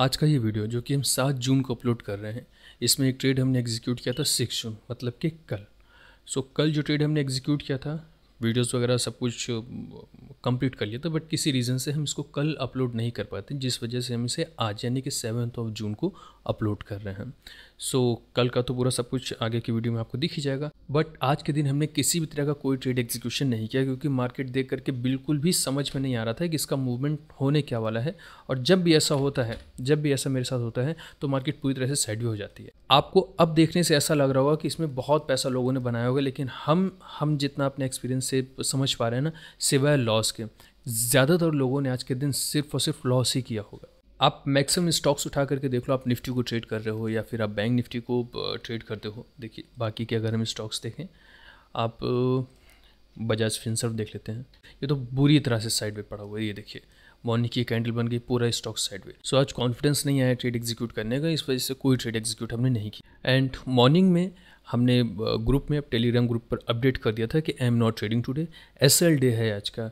आज का ये वीडियो जो कि हम सात जून को अपलोड कर रहे हैं इसमें एक ट्रेड हमने एग्जीक्यूट किया था सिक्स जून मतलब कि कल सो so, कल जो ट्रेड हमने एग्जीक्यूट किया था वीडियोस वगैरह सब कुछ कंप्लीट कर लिया था बट किसी रीज़न से हम इसको कल अपलोड नहीं कर पाते जिस वजह से हम इसे आज यानी कि सेवन्थ ऑफ जून को अपलोड कर रहे हैं सो so, कल का तो पूरा सब कुछ आगे की वीडियो में आपको दिख ही जाएगा बट आज के दिन हमने किसी भी तरह का कोई ट्रेड एग्जीक्यूशन नहीं किया क्योंकि मार्केट देख करके बिल्कुल भी समझ में नहीं आ रहा था कि इसका मूवमेंट होने क्या वाला है और जब भी ऐसा होता है जब भी ऐसा मेरे साथ होता है तो मार्केट पूरी तरह से साइडवे हो जाती है आपको अब देखने से ऐसा लग रहा होगा कि इसमें बहुत पैसा लोगों ने बनाया होगा लेकिन हम हम जितना अपने एक्सपीरियंस से समझ पा रहे हैं ना सिवाय लॉस के ज़्यादातर लोगों ने आज के दिन सिर्फ और सिर्फ लॉस ही किया होगा आप मैक्सिमम स्टॉक्स उठा करके देख लो आप निफ्टी को ट्रेड कर रहे हो या फिर आप बैंक निफ्टी को ट्रेड करते हो देखिए बाकी के अगर हम स्टॉक्स देखें आप बजाज फिनसर्व देख लेते हैं ये तो बुरी तरह से साइड पर पड़ा हुआ है ये देखिए मॉर्निंग की कैंडल बन गई पूरा स्टॉक साइड वे सो आज कॉन्फिडेंस नहीं आया ट्रेड एग्जीक्यूट करने का इस वजह से कोई ट्रेड एग्जीक्यूट हमने नहीं की एंड मॉर्निंग में हमने ग्रुप में अब टेलीग्राम ग्रुप पर अपडेट कर दिया था कि I am not trading today S L day है आज का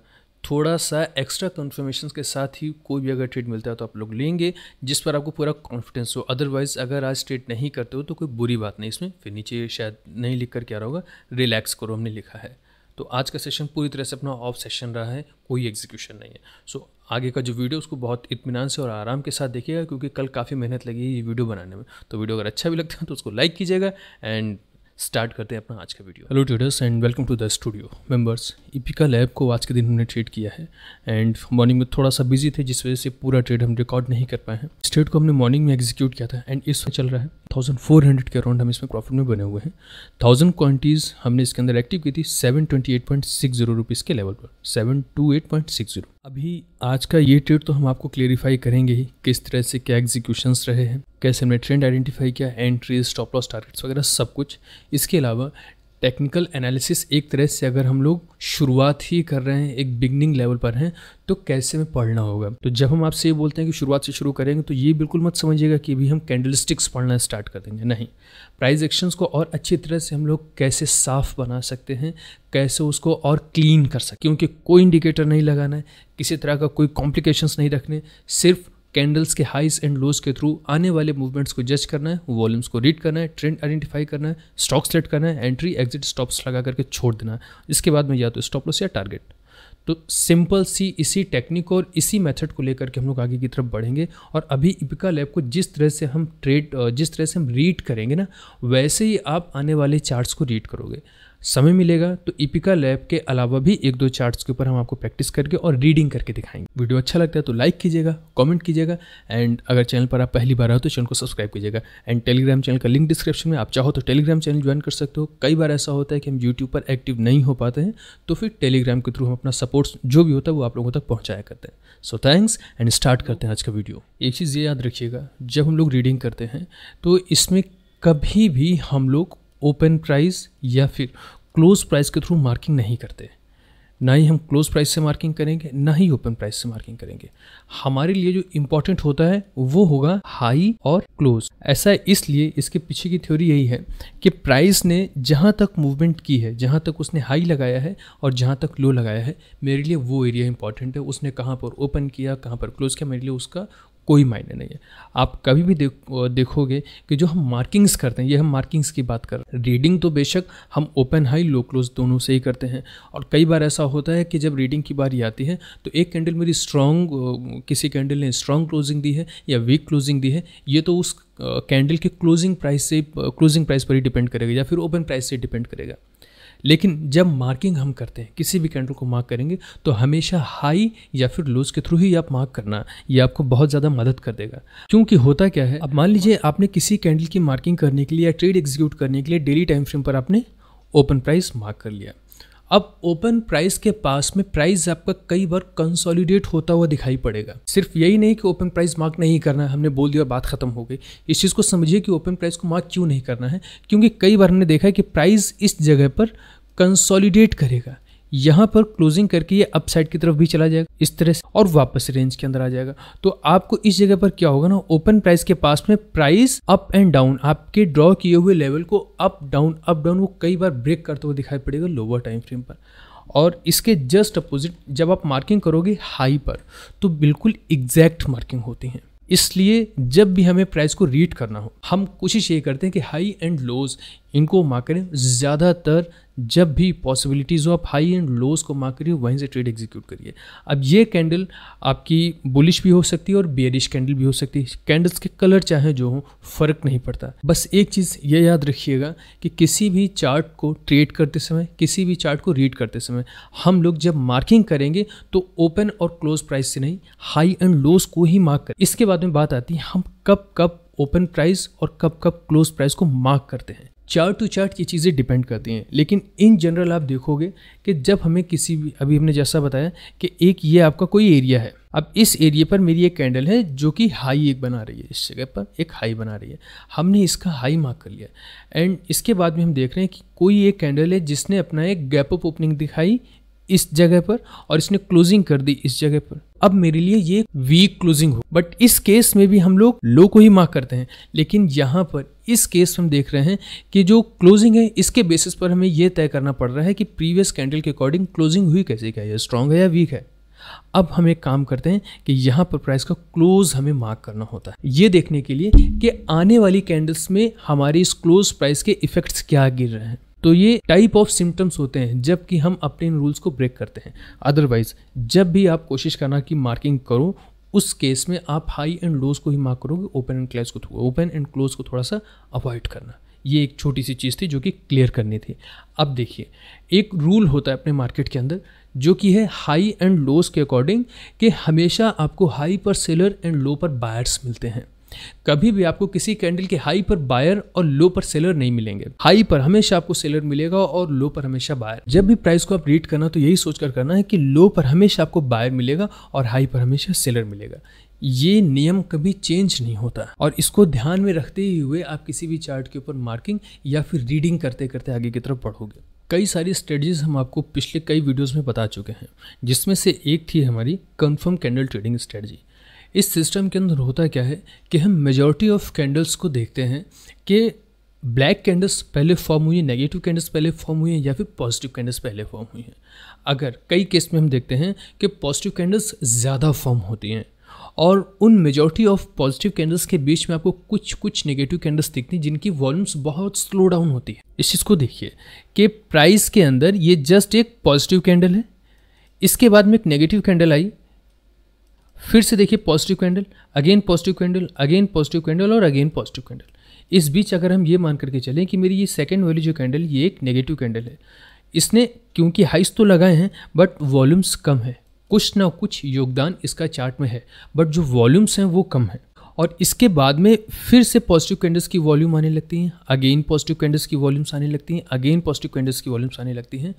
थोड़ा सा एक्स्ट्रा कन्फर्मेशन के साथ ही कोई भी अगर ट्रेड मिलता है तो आप लोग लेंगे जिस पर आपको पूरा कॉन्फिडेंस हो अदरवाइज अगर आज ट्रेड नहीं करते हो तो कोई बुरी बात नहीं इसमें फिर नीचे शायद नहीं लिख कर क्या रहा होगा रिलैक्स करो हमने लिखा है तो आज का सेशन पूरी तरह से अपना ऑफ सेशन रहा है कोई एग्जीक्यूशन नहीं है सो so, आगे का जो वीडियो उसको बहुत इतमान से और आराम के साथ देखिएगा क्योंकि कल काफ़ी मेहनत लगी है ये वीडियो बनाने में तो वीडियो अगर अच्छा भी लगता है तो उसको लाइक कीजिएगा एंड स्टार्ट करते हैं अपना आज का video hello traders and welcome to the studio members इपिका लैब को आज के दिन हमने ट्रेड किया है एंड मॉर्निंग में थोड़ा सा बिजी थे जिस वजह से पूरा ट्रेड हम रिकॉर्ड नहीं कर पाए हैं ट्रेड को हमने मॉर्निंग में एग्जीक्यूट किया था एंड इस चल रहा है थाउजेंड फोर हंड्रेड के अराउंड हम इसमें प्रॉफिट में बने हुए हैं थाउजेंड क्वान्टिटीज़ हमने इसके अंदर एक्टिव की थी seven twenty eight point six zero rupees के लेवल पर seven two eight point six zero अभी आज का ये ट्रेड तो हम आपको क्लेरिफाई करेंगे ही किस तरह से क्या एग्जीक्यूशन रहे हैं कैसे हमने ट्रेंड आइडेंटिफाई किया एंट्रीज स्टॉप लॉस टारगेट्स वगैरह सब कुछ इसके अलावा टेक्निकल एनालिसिस एक तरह से अगर हम लोग शुरुआत ही कर रहे हैं एक बिगनिंग लेवल पर हैं तो कैसे में पढ़ना होगा तो जब हम आपसे ये बोलते हैं कि शुरुआत से शुरू करेंगे तो ये बिल्कुल मत समझिएगा कि अभी हम कैंडल स्टिक्स पढ़ना स्टार्ट कर देंगे नहीं प्राइज एक्शंस को और अच्छी तरह से हम लोग कैसे साफ बना सकते हैं कैसे उसको और क्लीन कर सकते क्योंकि कोई इंडिकेटर नहीं लगाना है किसी तरह का कोई कॉम्प्लिकेशंस नहीं रखने सिर्फ कैंडल्स के हाइज एंड लोज के थ्रू आने वाले मूवमेंट्स को जज करना है वॉल्यूम्स को रीड करना है ट्रेंड आइडेंटिफाई करना है स्टॉक सेलेक्ट करना है एंट्री एग्जिट स्टॉप्स लगा करके छोड़ देना है इसके बाद में या तो स्टॉप लॉस या टारगेट तो सिंपल सी इसी टेक्निक और इसी मेथड को लेकर के हम लोग आगे की तरफ बढ़ेंगे और अभी इपिका लैब को जिस तरह से हम ट्रेड जिस तरह से हम रीड करेंगे ना वैसे ही आप आने वाले चार्ट्स को रीड करोगे समय मिलेगा तो इपिका e लैब के अलावा भी एक दो चार्ट्स के ऊपर हम आपको प्रैक्टिस करके और रीडिंग करके दिखाएंगे वीडियो अच्छा लगता है तो लाइक कीजिएगा कमेंट कीजिएगा एंड अगर चैनल पर आप पहली बार आओ तो चैनल को सब्सक्राइब कीजिएगा एंड टेलीग्राम चैनल का लिंक डिस्क्रिप्शन में आप चाहो तो टेलीग्राम चैनल ज्वाइन कर सकते हो कई बार ऐसा होता है कि हम यूट्यूब पर एक्टिव नहीं हो पाते हैं तो फिर टेलीग्राम के थ्रू हम अपना सपोर्ट्स जो भी होता है वो आप लोगों तक पहुँचाया करते हैं सो थैंक्स एंड स्टार्ट करते हैं आज का वीडियो एक चीज़ ये याद रखिएगा जब हम लोग रीडिंग करते हैं तो इसमें कभी भी हम लोग ओपन प्राइस या फिर क्लोज प्राइस के थ्रू मार्किंग नहीं करते ना ही हम क्लोज प्राइस से मार्किंग करेंगे ना ही ओपन प्राइस से मार्किंग करेंगे हमारे लिए जो इम्पोर्टेंट होता है वो होगा हाई और क्लोज ऐसा इसलिए इसके पीछे की थ्योरी यही है कि प्राइस ने जहाँ तक मूवमेंट की है जहाँ तक उसने हाई लगाया है और जहाँ तक लो लगाया है मेरे लिए वो एरिया इंपॉर्टेंट है उसने कहाँ पर ओपन किया कहाँ पर क्लोज किया मेरे लिए उसका कोई मायने नहीं है आप कभी भी देख देखोगे कि जो हम मार्किंग्स करते हैं ये हम मार्किंग्स की बात कर रहे हैं रीडिंग तो बेशक हम ओपन हाई लो क्लोज दोनों से ही करते हैं और कई बार ऐसा होता है कि जब रीडिंग की बारी आती है तो एक कैंडल मेरी स्ट्रॉन्ग किसी कैंडल ने स्ट्रॉन्ग क्लोजिंग दी है या वीक क्लोजिंग दी है ये तो उस कैंडल के क्लोजिंग प्राइस से क्लोजिंग प्राइस पर ही डिपेंड करेगा या फिर ओपन प्राइस से डिपेंड करेगा लेकिन जब मार्किंग हम करते हैं किसी भी कैंडल को मार्क करेंगे तो हमेशा हाई या फिर लूज के थ्रू ही आप मार्क करना ये आपको बहुत ज़्यादा मदद कर देगा क्योंकि होता क्या है अब मान लीजिए आपने किसी कैंडल की मार्किंग करने के लिए या ट्रेड एग्जीक्यूट करने के लिए डेली टाइम फ्रेम पर आपने ओपन प्राइस मार्क कर लिया अब ओपन प्राइस के पास में प्राइस आपका कई बार कंसोलिडेट होता हुआ दिखाई पड़ेगा सिर्फ यही नहीं कि ओपन प्राइस मार्क नहीं करना है हमने बोल दिया बात खत्म हो गई इस चीज़ को समझिए कि ओपन प्राइस को मार्क क्यों नहीं करना है क्योंकि कई बार हमने देखा है कि प्राइस इस जगह पर कंसोलिडेट करेगा यहाँ पर क्लोजिंग करके ये अपसाइड की तरफ भी चला जाएगा इस तरह से और वापस रेंज के अंदर आ जाएगा तो आपको इस जगह पर क्या होगा ना ओपन प्राइस के पास में प्राइस अप एंड डाउन आपके ड्रॉ किए हुए लेवल को अप डाउन अप डाउन वो कई बार ब्रेक करते हुए दिखाई पड़ेगा लोअर टाइम फ्रेम पर और इसके जस्ट अपोजिट जब आप मार्किंग करोगे हाई पर तो बिल्कुल एग्जैक्ट मार्किंग होती हैं इसलिए जब भी हमें प्राइस को रीड करना हो हम कोशिश ये करते हैं कि हाई एंड लोज इनको मार्क करें ज़्यादातर जब भी पॉसिबिलिटीज़ हो आप हाई एंड लोस को मार्क करिए वहीं से ट्रेड एग्जीक्यूट करिए अब ये कैंडल आपकी बुलिश भी हो सकती है और बियरिश कैंडल भी हो सकती है कैंडल्स के कलर चाहे जो हो फ़र्क नहीं पड़ता बस एक चीज़ ये याद रखिएगा कि किसी भी चार्ट को ट्रेड करते समय किसी भी चार्ट को रीड करते समय हम लोग जब मार्किंग करेंगे तो ओपन और क्लोज प्राइस से नहीं हाई एंड लोस को ही मार्क करें इसके बाद में बात आती है हम कब कब ओपन प्राइस और कब कब क्लोज प्राइस को मार्क करते हैं चार्ट टू चार्ट ये चीज़ें डिपेंड करती हैं लेकिन इन जनरल आप देखोगे कि जब हमें किसी भी अभी हमने जैसा बताया कि एक ये आपका कोई एरिया है अब इस एरिया पर मेरी एक कैंडल है जो कि हाई एक बना रही है इस जगह पर एक हाई बना रही है हमने इसका हाई मार्क कर लिया एंड इसके बाद में हम देख रहे हैं कि कोई एक कैंडल है जिसने अपना एक गैप अप ओपनिंग दिखाई इस जगह पर और इसने क्लोजिंग कर दी इस जगह पर अब मेरे लिए ये वीक क्लोजिंग हो बट इस केस में भी हम लोग लो को ही मार्क करते हैं लेकिन यहाँ पर इस केस में हम देख रहे हैं कि जो क्लोजिंग है इसके बेसिस पर हमें यह तय करना पड़ रहा है कि प्रीवियस कैंडल के अकॉर्डिंग क्लोजिंग हुई कैसे क्या है स्ट्रांग है या वीक है अब हम एक काम करते हैं कि यहाँ पर प्राइस का क्लोज हमें मार्क करना होता है ये देखने के लिए कि आने वाली कैंडल्स में हमारे इस क्लोज प्राइस के इफेक्ट्स क्या गिर रहे हैं तो ये टाइप ऑफ सिम्टम्स होते हैं जबकि हम अपने इन रूल्स को ब्रेक करते हैं अदरवाइज जब भी आप कोशिश करना कि मार्किंग करो उस केस में आप हाई एंड लोज को ही मार्क करोगे ओपन एंड क्लोज को ओपन एंड क्लोज को थोड़ा सा अवॉइड करना ये एक छोटी सी चीज़ थी जो कि क्लियर करनी थी अब देखिए एक रूल होता है अपने मार्केट के अंदर जो कि है हाई एंड लोज के अकॉर्डिंग कि हमेशा आपको हाई पर सेलर एंड लो पर बायर्स मिलते हैं कभी भी आपको किसी कैंडल के हाई पर बायर और लो पर सेलर नहीं मिलेंगे हाई पर हमेशा आपको सेलर मिलेगा और लो पर हमेशा बायर जब भी प्राइस को आप रीड करना तो यही सोचकर करना है कि लो पर हमेशा आपको बायर मिलेगा और हाई पर हमेशा सेलर मिलेगा ये नियम कभी चेंज नहीं होता और इसको ध्यान में रखते ही हुए आप किसी भी चार्ट के ऊपर मार्किंग या फिर रीडिंग करते करते आगे की तरफ बढ़ोगे कई सारी स्ट्रेटजीज हम आपको पिछले कई वीडियोस में बता चुके हैं जिसमें से एक थी हमारी कंफर्म कैंडल ट्रेडिंग स्ट्रेटजी इस सिस्टम के अंदर होता क्या है कि हम मेजॉरिटी ऑफ कैंडल्स को देखते हैं कि ब्लैक कैंडल्स पहले फॉर्म हुई हैं नेगेटिव कैंडल्स पहले फॉर्म हुई हैं या फिर पॉजिटिव कैंडल्स पहले फॉर्म हुई हैं अगर कई केस में हम देखते हैं कि पॉजिटिव कैंडल्स ज़्यादा फॉर्म होती हैं और उन मेजॉरिटी ऑफ पॉजिटिव कैंडल्स के बीच में आपको कुछ कुछ नेगेटिव कैंडल्स दिखती हैं जिनकी वॉल्यूम्स बहुत स्लो डाउन होती है इस चीज़ को देखिए कि प्राइस के अंदर ये जस्ट एक पॉजिटिव कैंडल है इसके बाद में एक नेगेटिव कैंडल आई फिर से देखिए positive candle again positive candle again positive candle और अगेन पॉजिटिव कैंडल इस बीच अगर हम ये मान करके चलें कि मेरी ये सेकेंड वाली जो कैंडल ये एक नेगेटिव कैंडल है इसने क्योंकि हाइस तो लगाए हैं बट वॉल्यूम्स कम है कुछ ना कुछ योगदान इसका चार्ट में है बट जो वॉल्यूम्स हैं वो कम है और इसके बाद में फिर से पॉजिटिव कैंडल्स की वॉल्यूम आने लगती हैं अगेन पॉजिटिव कैंडल्स की वॉल्यूम्स आने लगती हैं अगेन पॉजिटिव कैंडल्स की वॉल्यूम्स आने लगती हैं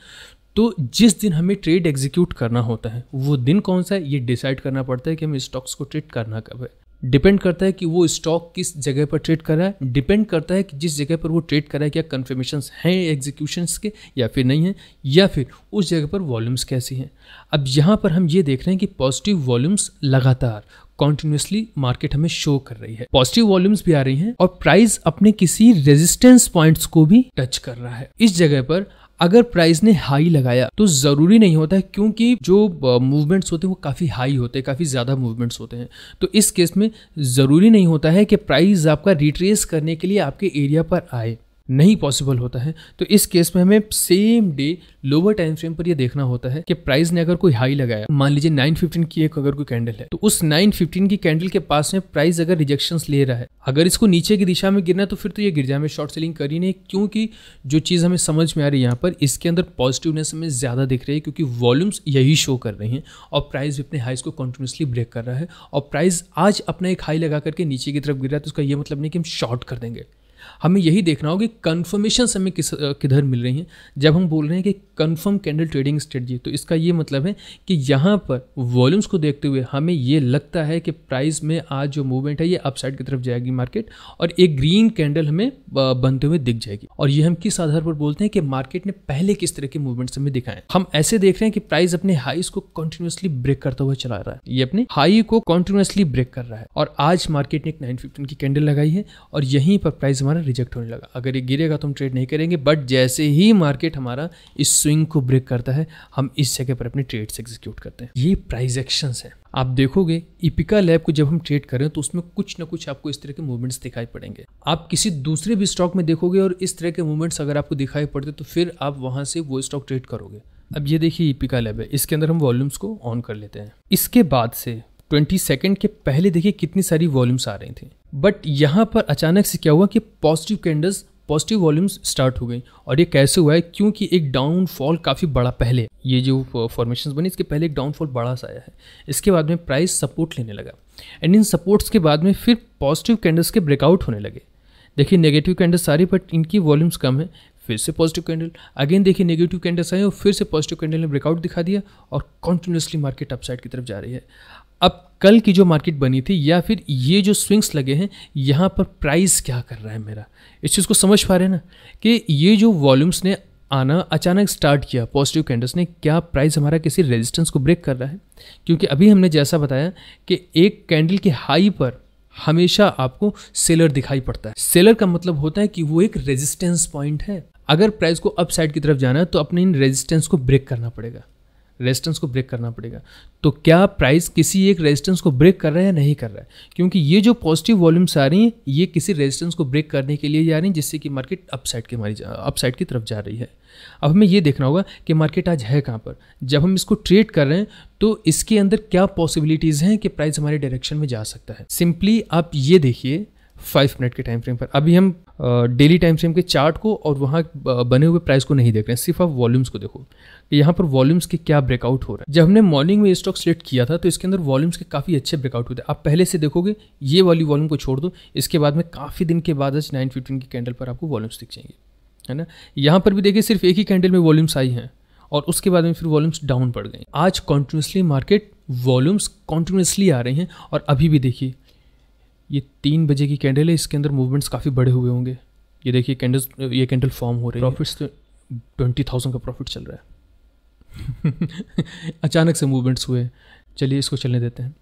तो जिस दिन हमें ट्रेड एग्जीक्यूट करना होता है वो दिन कौन सा है ये डिसाइड करना पड़ता है कि हमें स्टॉक्स को ट्रेड करना कब है डिपेंड करता है कि वो स्टॉक किस जगह पर ट्रेड कर रहा है डिपेंड करता है कि जिस जगह पर वो ट्रेड कर रहा है क्या कन्फर्मेशन हैं एग्जीक्यूशन के या फिर नहीं हैं या फिर उस जगह पर वॉल्यूम्स कैसी हैं अब यहाँ पर हम ये देख रहे हैं कि पॉजिटिव वॉल्यूम्स लगातार कॉन्टिन्यूसली मार्केट हमें शो कर रही है पॉजिटिव वॉल्यूम्स भी आ रही हैं और प्राइस अपने किसी रेजिस्टेंस पॉइंट्स को भी टच कर रहा है इस जगह पर अगर प्राइस ने हाई लगाया तो ज़रूरी नहीं होता है क्योंकि जो मूवमेंट्स होते हैं वो काफ़ी हाई होते हैं काफ़ी ज़्यादा मूवमेंट्स होते हैं तो इस केस में ज़रूरी नहीं होता है कि प्राइस आपका रिट्रेस करने के लिए आपके एरिया पर आए नहीं पॉसिबल होता है तो इस केस में हमें same day lower time frame पर यह देखना होता है कि प्राइस ने अगर कोई हाई लगाया मान लीजिए 915 की एक अगर कोई कैंडल है तो उस 915 की कैंडल के पास में प्राइस अगर रिजेक्शन ले रहा है अगर इसको नीचे की दिशा में गिरना है तो फिर तो ये गिर जाए हमें शॉर्ट सेलिंग करी नहीं क्योंकि जो चीज़ हमें समझ में आ रही है यहाँ पर इसके अंदर पॉजिटिवनेस हमें ज़्यादा दिख रही है क्योंकि वॉल्यूम्स यही शो कर रही हैं और प्राइस भी अपने हाइस को कंटिन्यूसली ब्रेक कर रहा है और प्राइस आज अपना एक हाई लगा करके नीचे की तरफ गिर रहा है तो उसका यह मतलब नहीं कि हम शॉर्ट कर देंगे हमें यही देखना होगा कि कन्फर्मेशन हमें किस किधर मिल रही हैं जब हम बोल रहे हैं कि कन्फर्म कैंडल ट्रेडिंग स्ट्रेटजी तो इसका ये मतलब है कि यहाँ पर वॉल्यूम्स को देखते हुए हमें ये लगता है कि प्राइस में आज जो मूवमेंट है ये अपसाइड की तरफ जाएगी मार्केट और एक ग्रीन कैंडल हमें बनते हुए दिख जाएगी और ये हम किस आधार पर बोलते हैं कि मार्केट ने पहले किस तरह के मूवमेंट्स हमें दिखाए हम ऐसे देख रहे हैं कि प्राइस अपने हाईस को कंटिन्यूसली ब्रेक करता हुआ चला रहा है ये अपने हाई को कंटिन्यूसली ब्रेक कर रहा है और आज मार्केट ने एक नाइन की कैंडल लगाई है और यहीं पर प्राइस हमारा रिजेक्ट होने लगा अगर ये गिरेगा तो हम ट्रेड नहीं करेंगे बट जैसे ही मार्केट हमारा इस स्विंग को ब्रेक करता है हम इस जगह पर अपने ट्रेड्स एग्जीक्यूट करते हैं ये प्राइस एक्शंस हैं आप देखोगे इपिका लैब को जब हम ट्रेड करें तो उसमें कुछ ना कुछ आपको इस तरह के मूवमेंट्स दिखाई पड़ेंगे आप किसी दूसरे भी स्टॉक में देखोगे और इस तरह के मूवमेंट्स अगर आपको दिखाई पड़ते तो फिर आप वहां से वो स्टॉक ट्रेड करोगे अब ये देखिए इपिका लैब है इसके अंदर हम वॉल्यूम्स को ऑन कर लेते हैं इसके बाद से ट्वेंटी सेकेंड के पहले देखिए कितनी सारी वॉल्यूम्स आ रही थी बट यहाँ पर अचानक से क्या हुआ कि positive candles positive volumes start हो गई और ये कैसे हुआ है क्योंकि एक डाउनफॉल काफ़ी बड़ा पहले ये जो फॉर्मेशन बनी इसके पहले एक डाउनफॉल बड़ा सा आया है इसके बाद में प्राइस सपोर्ट लेने लगा एंड इन सपोर्ट्स के बाद में फिर पॉजिटिव कैंडल्स के ब्रेकआउट होने लगे देखिए नेगेटिव कैंडल्स सारी बट इनकी वॉल्यूम्स कम है फिर से पॉजिटिव कैंडल अगेन देखिए नेगेटिव कैंडल्स आए और फिर से पॉजिटिव कैंडल ने ब्रेकआउट दिखा दिया और कॉन्टिन्यूसली मार्केट अपसाइड की तरफ जा रही है अब कल की जो मार्केट बनी थी या फिर ये जो स्विंग्स लगे हैं यहाँ पर प्राइस क्या कर रहा है मेरा इस चीज़ को समझ पा रहे हैं ना कि ये जो वॉल्यूम्स ने आना अचानक स्टार्ट किया पॉजिटिव कैंडल्स ने क्या प्राइस हमारा किसी रेजिस्टेंस को ब्रेक कर रहा है क्योंकि अभी हमने जैसा बताया कि एक कैंडल के हाई पर हमेशा आपको सेलर दिखाई पड़ता है सेलर का मतलब होता है कि वो एक रेजिस्टेंस पॉइंट है अगर प्राइस को अप साइड की तरफ जाना है तो अपने इन रेजिस्टेंस को ब्रेक करना पड़ेगा रेजिस्टेंस को ब्रेक करना पड़ेगा तो क्या प्राइस किसी एक रेजिस्टेंस को ब्रेक कर रहा है या नहीं कर रहा है क्योंकि ये जो पॉजिटिव वॉल्यूम्स आ रही हैं ये किसी रेजिस्टेंस को ब्रेक करने के लिए जा रही हैं जिससे कि मार्केट अपसाइड की हमारी अपसाइड की तरफ जा रही है अब हमें ये देखना होगा कि मार्केट आज है कहाँ पर जब हम इसको ट्रेड कर रहे हैं तो इसके अंदर क्या पॉसिबिलिटीज़ हैं कि प्राइस हमारे डायरेक्शन में जा सकता है सिंपली आप ये देखिए फाइव मिनट के टाइम फ्रेम पर अभी हम डेली टाइम फ्रेम के चार्ट को और वहाँ बने हुए प्राइस को नहीं देख रहे हैं सिर्फ आप वॉल्यूम्स को देखो कि यहाँ पर वॉल्यूम्स के क्या ब्रेकआउट हो रहा है जब हमने मॉर्निंग में स्टॉक सेलेक्ट किया था तो इसके अंदर वॉल्यूम्स के काफ़ी अच्छे ब्रेकआउट होते हैं आप पहले से देखोगे ये वाली वॉल्यूम को छोड़ दो इसके बाद में काफ़ी दिन के बाद आज नाइन फिफ्टीन की कैंडल पर आपको वॉल्यूम्स दिख जाएंगे है ना यहाँ पर भी देखिए सिर्फ एक ही कैंडल में वॉल्यूम्स आई हैं और उसके बाद में फिर वॉल्यूम्स डाउन पड़ गए आज कॉन्टीन्यूसली मार्केट वॉल्यूम्स कॉन्टीन्यूसली आ रहे हैं और अभी भी देखिए ये तीन बजे की कैंडल है इसके अंदर मूवमेंट्स काफ़ी बड़े हुए होंगे ये देखिए कैंडल्स ये कैंडल फॉर्म हो रहे है प्रॉफिट्स तो ट्वेंटी थाउजेंड का प्रॉफिट चल रहा है अचानक से मूवमेंट्स हुए चलिए इसको चलने देते हैं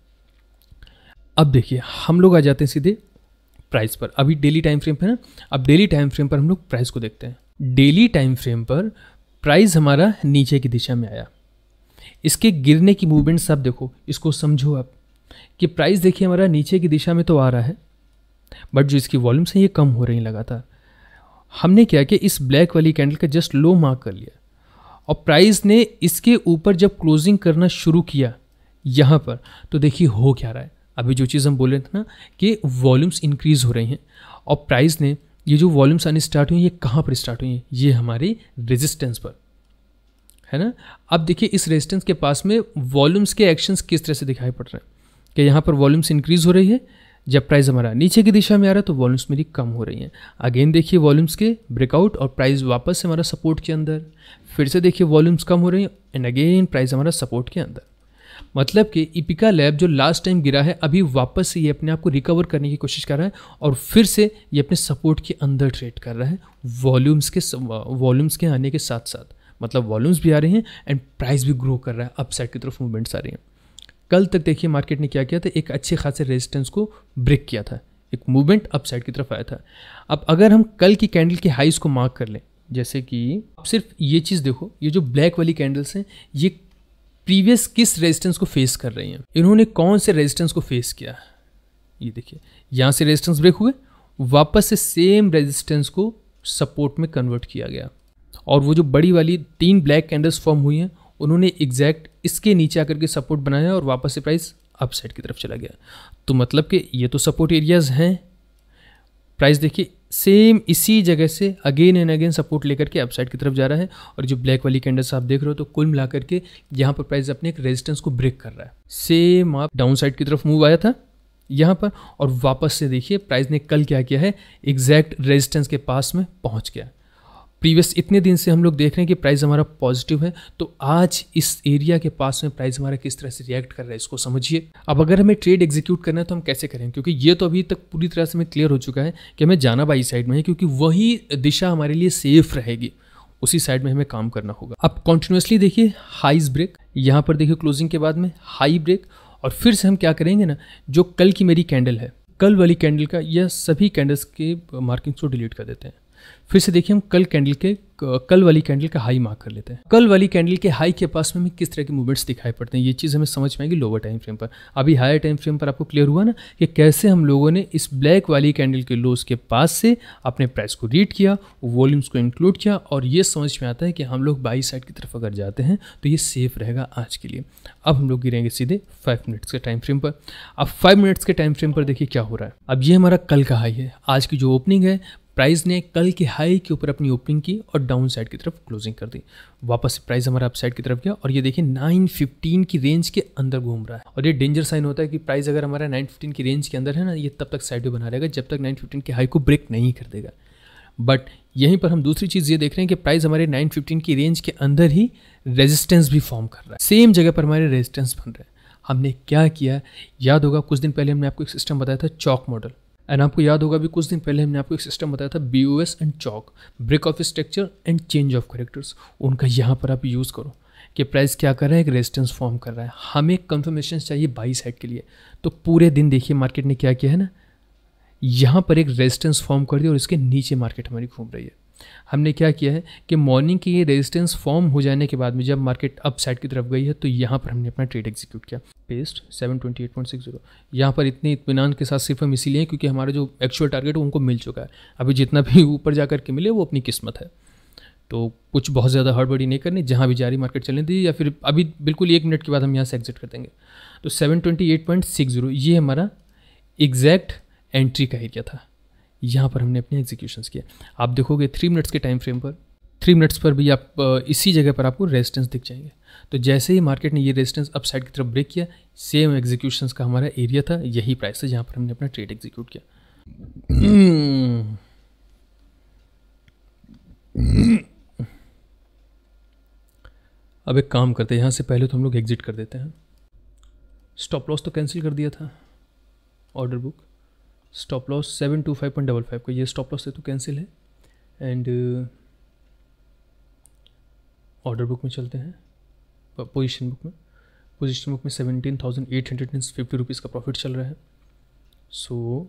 अब देखिए हम लोग आ जाते हैं सीधे प्राइस पर अभी डेली टाइम फ्रेम पर ना अब डेली टाइम फ्रेम पर हम लोग प्राइस को देखते हैं डेली टाइम फ्रेम पर प्राइस हमारा नीचे की दिशा में आया इसके गिरने की मूवमेंट्स आप देखो इसको समझो आप कि प्राइस देखिए हमारा नीचे की दिशा में तो आ रहा है बट जो इसकी वॉल्यूम्स हैं ये कम हो रही लगातार हमने क्या कि इस ब्लैक वाली कैंडल का जस्ट लो मार्क कर लिया और प्राइस ने इसके ऊपर जब क्लोजिंग करना शुरू किया यहाँ पर तो देखिए हो क्या रहा है अभी जो चीज़ हम बोल रहे थे ना कि वॉल्यूम्स इंक्रीज हो रही हैं और प्राइस ने ये जो वॉल्यूम्स आने स्टार्ट हुई ये कहाँ पर स्टार्ट हुई हैं ये हमारी रेजिस्टेंस पर है ना अब देखिए इस रेजिस्टेंस के पास में वॉल्यूम्स के एक्शंस किस तरह से दिखाई पड़ रहे हैं कि यहाँ पर वॉल्यूम्स इंक्रीज़ हो रही है जब प्राइस हमारा नीचे की दिशा में आ रहा है तो वॉल्यूम्स मेरी कम हो रही हैं अगेन देखिए वॉल्यूम्स के ब्रेकआउट और प्राइस वापस से हमारा सपोर्ट के अंदर फिर से देखिए वॉल्यूम्स कम हो रही हैं एंड अगेन प्राइस हमारा सपोर्ट के अंदर मतलब कि इपिका लैब जो लास्ट टाइम गिरा है अभी वापस से ये अपने आप को रिकवर करने की कोशिश कर रहा है और फिर से ये अपने सपोर्ट के अंदर ट्रेड कर रहा है वॉल्यूम्स के वॉल्यूम्स के आने के साथ साथ मतलब वॉल्यूम्स भी आ रहे हैं एंड प्राइस भी ग्रो कर रहा है अपसाइड की तरफ मूवमेंट्स आ रही हैं कल तक देखिए मार्केट ने क्या किया था एक अच्छे खासे रेजिस्टेंस को ब्रेक किया था एक मूवमेंट अपसाइड की तरफ आया था अब अगर हम कल की कैंडल के हाइस को मार्क कर लें जैसे कि आप सिर्फ ये चीज़ देखो ये जो ब्लैक वाली कैंडल्स हैं ये प्रीवियस किस रेजिस्टेंस को फेस कर रही हैं इन्होंने कौन से रेजिस्टेंस को फेस किया ये देखिए यहाँ से रेजिस्टेंस ब्रेक हुए वापस से सेम रेजिस्टेंस को सपोर्ट में कन्वर्ट किया गया और वो जो बड़ी वाली तीन ब्लैक कैंडल्स फॉर्म हुई हैं उन्होंने एग्जैक्ट इसके नीचे आकर के सपोर्ट बनाया और वापस से प्राइस अपसाइड की तरफ चला गया तो मतलब कि ये तो सपोर्ट एरियाज़ हैं प्राइस देखिए सेम इसी जगह से अगेन एंड अगेन सपोर्ट लेकर के अपसाइड की तरफ जा रहा है और जो ब्लैक वाली कैंडल्स आप देख रहे हो तो कुल मिलाकर के यहाँ पर प्राइस अपने एक रेजिस्टेंस को ब्रेक कर रहा है सेम आप डाउन साइड की तरफ मूव आया था यहाँ पर और वापस से देखिए प्राइस ने कल क्या किया है एग्जैक्ट रेजिस्टेंस के पास में पहुँच गया प्रीवियस इतने दिन से हम लोग देख रहे हैं कि प्राइस हमारा पॉजिटिव है तो आज इस एरिया के पास में प्राइस हमारा किस तरह से रिएक्ट कर रहा है इसको समझिए अब अगर हमें ट्रेड एग्जीक्यूट करना है तो हम कैसे करें क्योंकि ये तो अभी तक पूरी तरह से हमें क्लियर हो चुका है कि हमें जाना बाई साइड में है क्योंकि वही दिशा हमारे लिए सेफ रहेगी उसी साइड में हमें काम करना होगा अब कॉन्टिन्यूसली देखिए हाइज ब्रेक यहाँ पर देखिए क्लोजिंग के बाद में हाई ब्रेक और फिर से हम क्या करेंगे ना जो कल की मेरी कैंडल है कल वाली कैंडल का यह सभी कैंडल्स के मार्किंग्स को डिलीट कर देते हैं फिर से देखिए हम कल कैंडल के कल वाली कैंडल का हाई मार्क कर लेते हैं कल वाली कैंडल के हाई के पास में हमें किस तरह के मूवमेंट्स दिखाई पड़ते हैं ये चीज़ हमें समझ में आएगी लोअर टाइम फ्रेम पर अभी हायर टाइम फ्रेम पर आपको क्लियर हुआ ना कि कैसे हम लोगों ने इस ब्लैक वाली कैंडल के लोज के पास से अपने प्राइस को रीड किया वॉल्यूम्स को इंक्लूड किया और ये समझ में आता है कि हम लोग बाई साइड की तरफ अगर जाते हैं तो ये सेफ रहेगा आज के लिए अब हम लोग गिरेंगे सीधे फाइव मिनट्स के टाइम फ्रेम पर अब फाइव मिनट्स के टाइम फ्रेम पर देखिए क्या हो रहा है अब ये हमारा कल का हाई है आज की जो ओपनिंग है प्राइस ने कल के हाई के ऊपर अपनी ओपनिंग की और डाउन साइड की तरफ क्लोजिंग कर दी वापस प्राइस हमारा अप साइड की तरफ गया और ये देखिए 915 की रेंज के अंदर घूम रहा है और ये डेंजर साइन होता है कि प्राइस अगर हमारा 915 की रेंज के अंदर है ना ये तब तक साइड बना रहेगा जब तक 915 के हाई को ब्रेक नहीं कर देगा बट यहीं पर हम दूसरी चीज़ ये देख रहे हैं कि प्राइस हमारे 915 की रेंज के अंदर ही रेजिस्टेंस भी फॉर्म कर रहा है सेम जगह पर हमारे रेजिस्टेंस बन रहे हैं हमने क्या किया याद होगा कुछ दिन पहले हमने आपको एक सिस्टम बताया था चौक मॉडल एंड आपको याद होगा भी कुछ दिन पहले हमने आपको एक सिस्टम बताया था बी ओ एस एंड चौक break of structure and change of characters उनका यहाँ पर आप यूज़ करो कि प्राइस क्या कर रहा है एक रेजिस्टेंस फॉर्म कर रहा है हमें कन्फर्मेशन चाहिए बाईस हेड के लिए तो पूरे दिन देखिए मार्केट ने क्या किया है ना यहाँ पर एक रेजिस्टेंस फॉर्म कर दिया और इसके नीचे मार्केट हमारी घूम रही है हमने क्या किया है कि मॉर्निंग की ये रेजिस्टेंस फॉर्म हो जाने के बाद में जब मार्केट अप साइड की तरफ गई है तो यहाँ पर हमने अपना ट्रेड एग्जीक्यूट किया पेस्ट 728.60 यहाँ पर इतने इतमान के साथ सिर्फ हम इसीलिए क्योंकि हमारा जो एक्चुअल टारगेट उनको मिल चुका है अभी जितना भी ऊपर जा करके मिले वो अपनी किस्मत है तो कुछ बहुत ज़्यादा हड़बड़ी नहीं करनी जहाँ भी जा रही मार्केट चलने दी या फिर अभी बिल्कुल एक मिनट के बाद हम यहाँ से एग्जिट कर देंगे तो 728.60 ये हमारा एग्जैक्ट एंट्री का एरिया था यहाँ पर हमने अपने एग्जीक्यूशंस किए आप देखोगे थ्री मिनट्स के टाइम फ्रेम पर थ्री मिनट्स पर भी आप इसी जगह पर आपको रेजिस्टेंस दिख जाएंगे तो जैसे ही मार्केट ने ये रेजिस्टेंस अप साइड की तरफ ब्रेक किया सेम एग्जीक्यूशंस का हमारा एरिया था यही प्राइस है जहाँ पर हमने अपना ट्रेड एग्जीक्यूट किया हम्म। अब एक काम करते हैं यहाँ से पहले तो हम लोग एग्ज़िट कर देते हैं स्टॉप लॉस तो कैंसिल कर दिया था order book stop loss seven two five point double five का ये स्टॉप लॉस तो है तो कैंसिल है एंड ऑर्डर बुक में चलते हैं पोजीशन बुक में पोजीशन बुक में seventeen thousand eight hundred and fifty rupees का प्रॉफिट चल रहा है so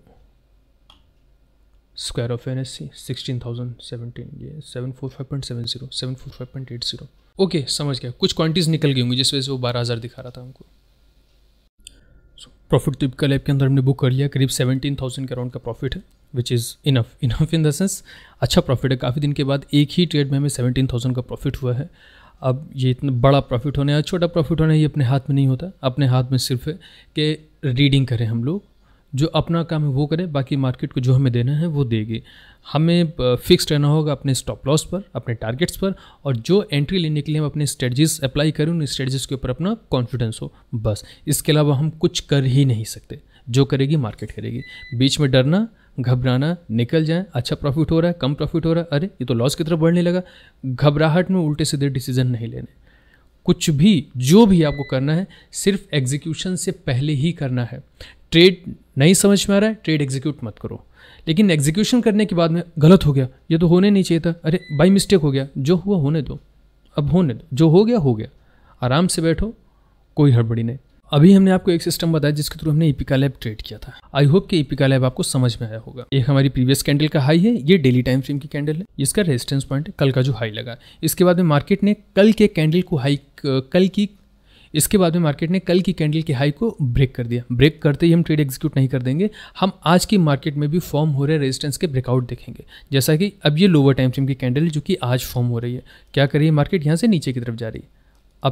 square off N S C sixteen thousand seventeen ये seven four five point seven zero seven four five point eight zero okay समझ गया कुछ quantities निकल गई होंगी जिस वजह से वो बारह हज़ार दिखा रहा था हमको प्रॉफिट टिपिकल ऐप के अंदर हमने बुक कर लिया करीब सेवेंटीन थाउजेंड कराउंड का प्रॉफिट है which is enough enough in the sense अच्छा प्रॉफिट है काफ़ी दिन के बाद एक ही ट्रेड में हमें सेवेंटीन थाउजेंड का प्रॉफिट हुआ है अब ये इतना बड़ा प्रॉफिट होना या छोटा प्रॉफिट होना ये अपने हाथ में नहीं होता अपने हाथ में सिर्फ है कि रीडिंग करें हम लोग जो अपना काम है वो करें बाकी मार्केट को जो हमें देना है वो देगी हमें फिक्स रहना होगा अपने स्टॉप लॉस पर अपने टारगेट्स पर और जो एंट्री लेने के लिए हम अपने स्ट्रेटजीज अप्लाई करें उन स्ट्रेटजीज के ऊपर अपना कॉन्फिडेंस हो बस इसके अलावा हम कुछ कर ही नहीं सकते जो करेगी मार्केट करेगी बीच में डरना घबराना निकल जाए अच्छा प्रॉफिट हो रहा है कम प्रॉफिट हो रहा है अरे ये तो लॉस की तरफ बढ़ने लगा घबराहट में उल्टे सीधे डिसीजन नहीं लेने कुछ भी जो भी आपको करना है सिर्फ एग्जीक्यूशन से पहले ही करना है ट्रेड नहीं समझ में आ रहा है ट्रेड एग्जीक्यूट मत करो लेकिन एग्जीक्यूशन करने के बाद में गलत हो गया ये तो होने नहीं चाहिए था अरे बाई मिस्टेक हो गया जो हुआ होने दो अब होने दो जो हो गया हो गया आराम से बैठो कोई हड़बड़ी नहीं अभी हमने आपको एक सिस्टम बताया जिसके थ्रू हमने इपिका लैब ट्रेड किया था आई होप कि इपिका लैब आपको समझ में आया होगा एक हमारी प्रीवियस कैंडल का हाई है ये डेली टाइम फ्रेम की कैंडल है इसका रेजिस्टेंस पॉइंट कल का जो हाई लगा इसके बाद में मार्केट ने कल के कैंडल को हाई कल की इसके बाद में मार्केट ने कल की कैंडल की हाई को ब्रेक कर दिया ब्रेक करते ही हम ट्रेड एग्जीक्यूट नहीं कर देंगे हम आज की मार्केट में भी फॉर्म हो रहे रेजिस्टेंस के ब्रेकआउट देखेंगे जैसा कि अब ये लोअर टाइम फ्रेम की कैंडल जो कि आज फॉर्म हो रही है क्या करिए मार्केट यहाँ से नीचे की तरफ जा रही है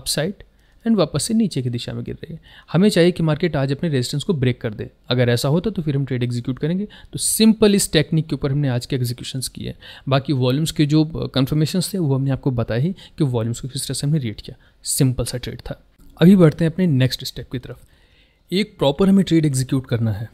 अपसाइड एंड वापस से नीचे की दिशा में गिर रही है हमें चाहिए कि मार्केट आज अपने रेजिस्टेंस को ब्रेक कर दे अगर ऐसा होता तो फिर हम ट्रेड एग्जीक्यूट करेंगे तो सिंपल इस टेक्निक के ऊपर हमने आज के एग्जीक्यूशंस किए बाकी वॉल्यूम्स के जो कन्फर्मेशन थे वो हमने आपको बताया ही कि वॉल्यूम्स को किस तरह से हमने रेट किया सिंपल सा ट्रेड था अभी बढ़ते हैं अपने नेक्स्ट स्टेप की तरफ एक प्रॉपर हमें ट्रेड एग्जीक्यूट करना है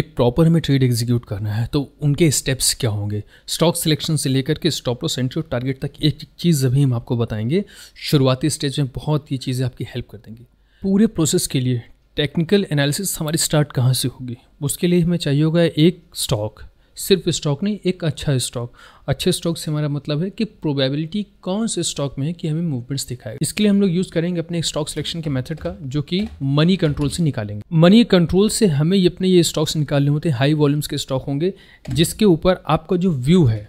एक प्रॉपर हमें ट्रेड एग्जीक्यूट करना है तो उनके स्टेप्स क्या होंगे स्टॉक सिलेक्शन से लेकर के स्टॉप लॉस एंट्री और टारगेट तक एक चीज़ अभी हम आपको बताएंगे शुरुआती स्टेज में बहुत ही चीज़ें आपकी हेल्प कर देंगी पूरे प्रोसेस के लिए टेक्निकल एनालिसिस हमारी स्टार्ट कहाँ से होगी उसके लिए हमें चाहिए होगा एक स्टॉक सिर्फ स्टॉक नहीं एक अच्छा स्टॉक अच्छे स्टॉक से हमारा मतलब है कि प्रोबेबिलिटी कौन से स्टॉक में है कि हमें मूवमेंट्स दिखाएगा इसके लिए हम लोग यूज़ करेंगे अपने स्टॉक सिलेक्शन के मेथड का जो कि मनी कंट्रोल से निकालेंगे मनी कंट्रोल से हमें ये अपने ये स्टॉक्स निकालने होते हैं हाई वॉल्यूम्स के स्टॉक होंगे जिसके ऊपर आपका जो व्यू है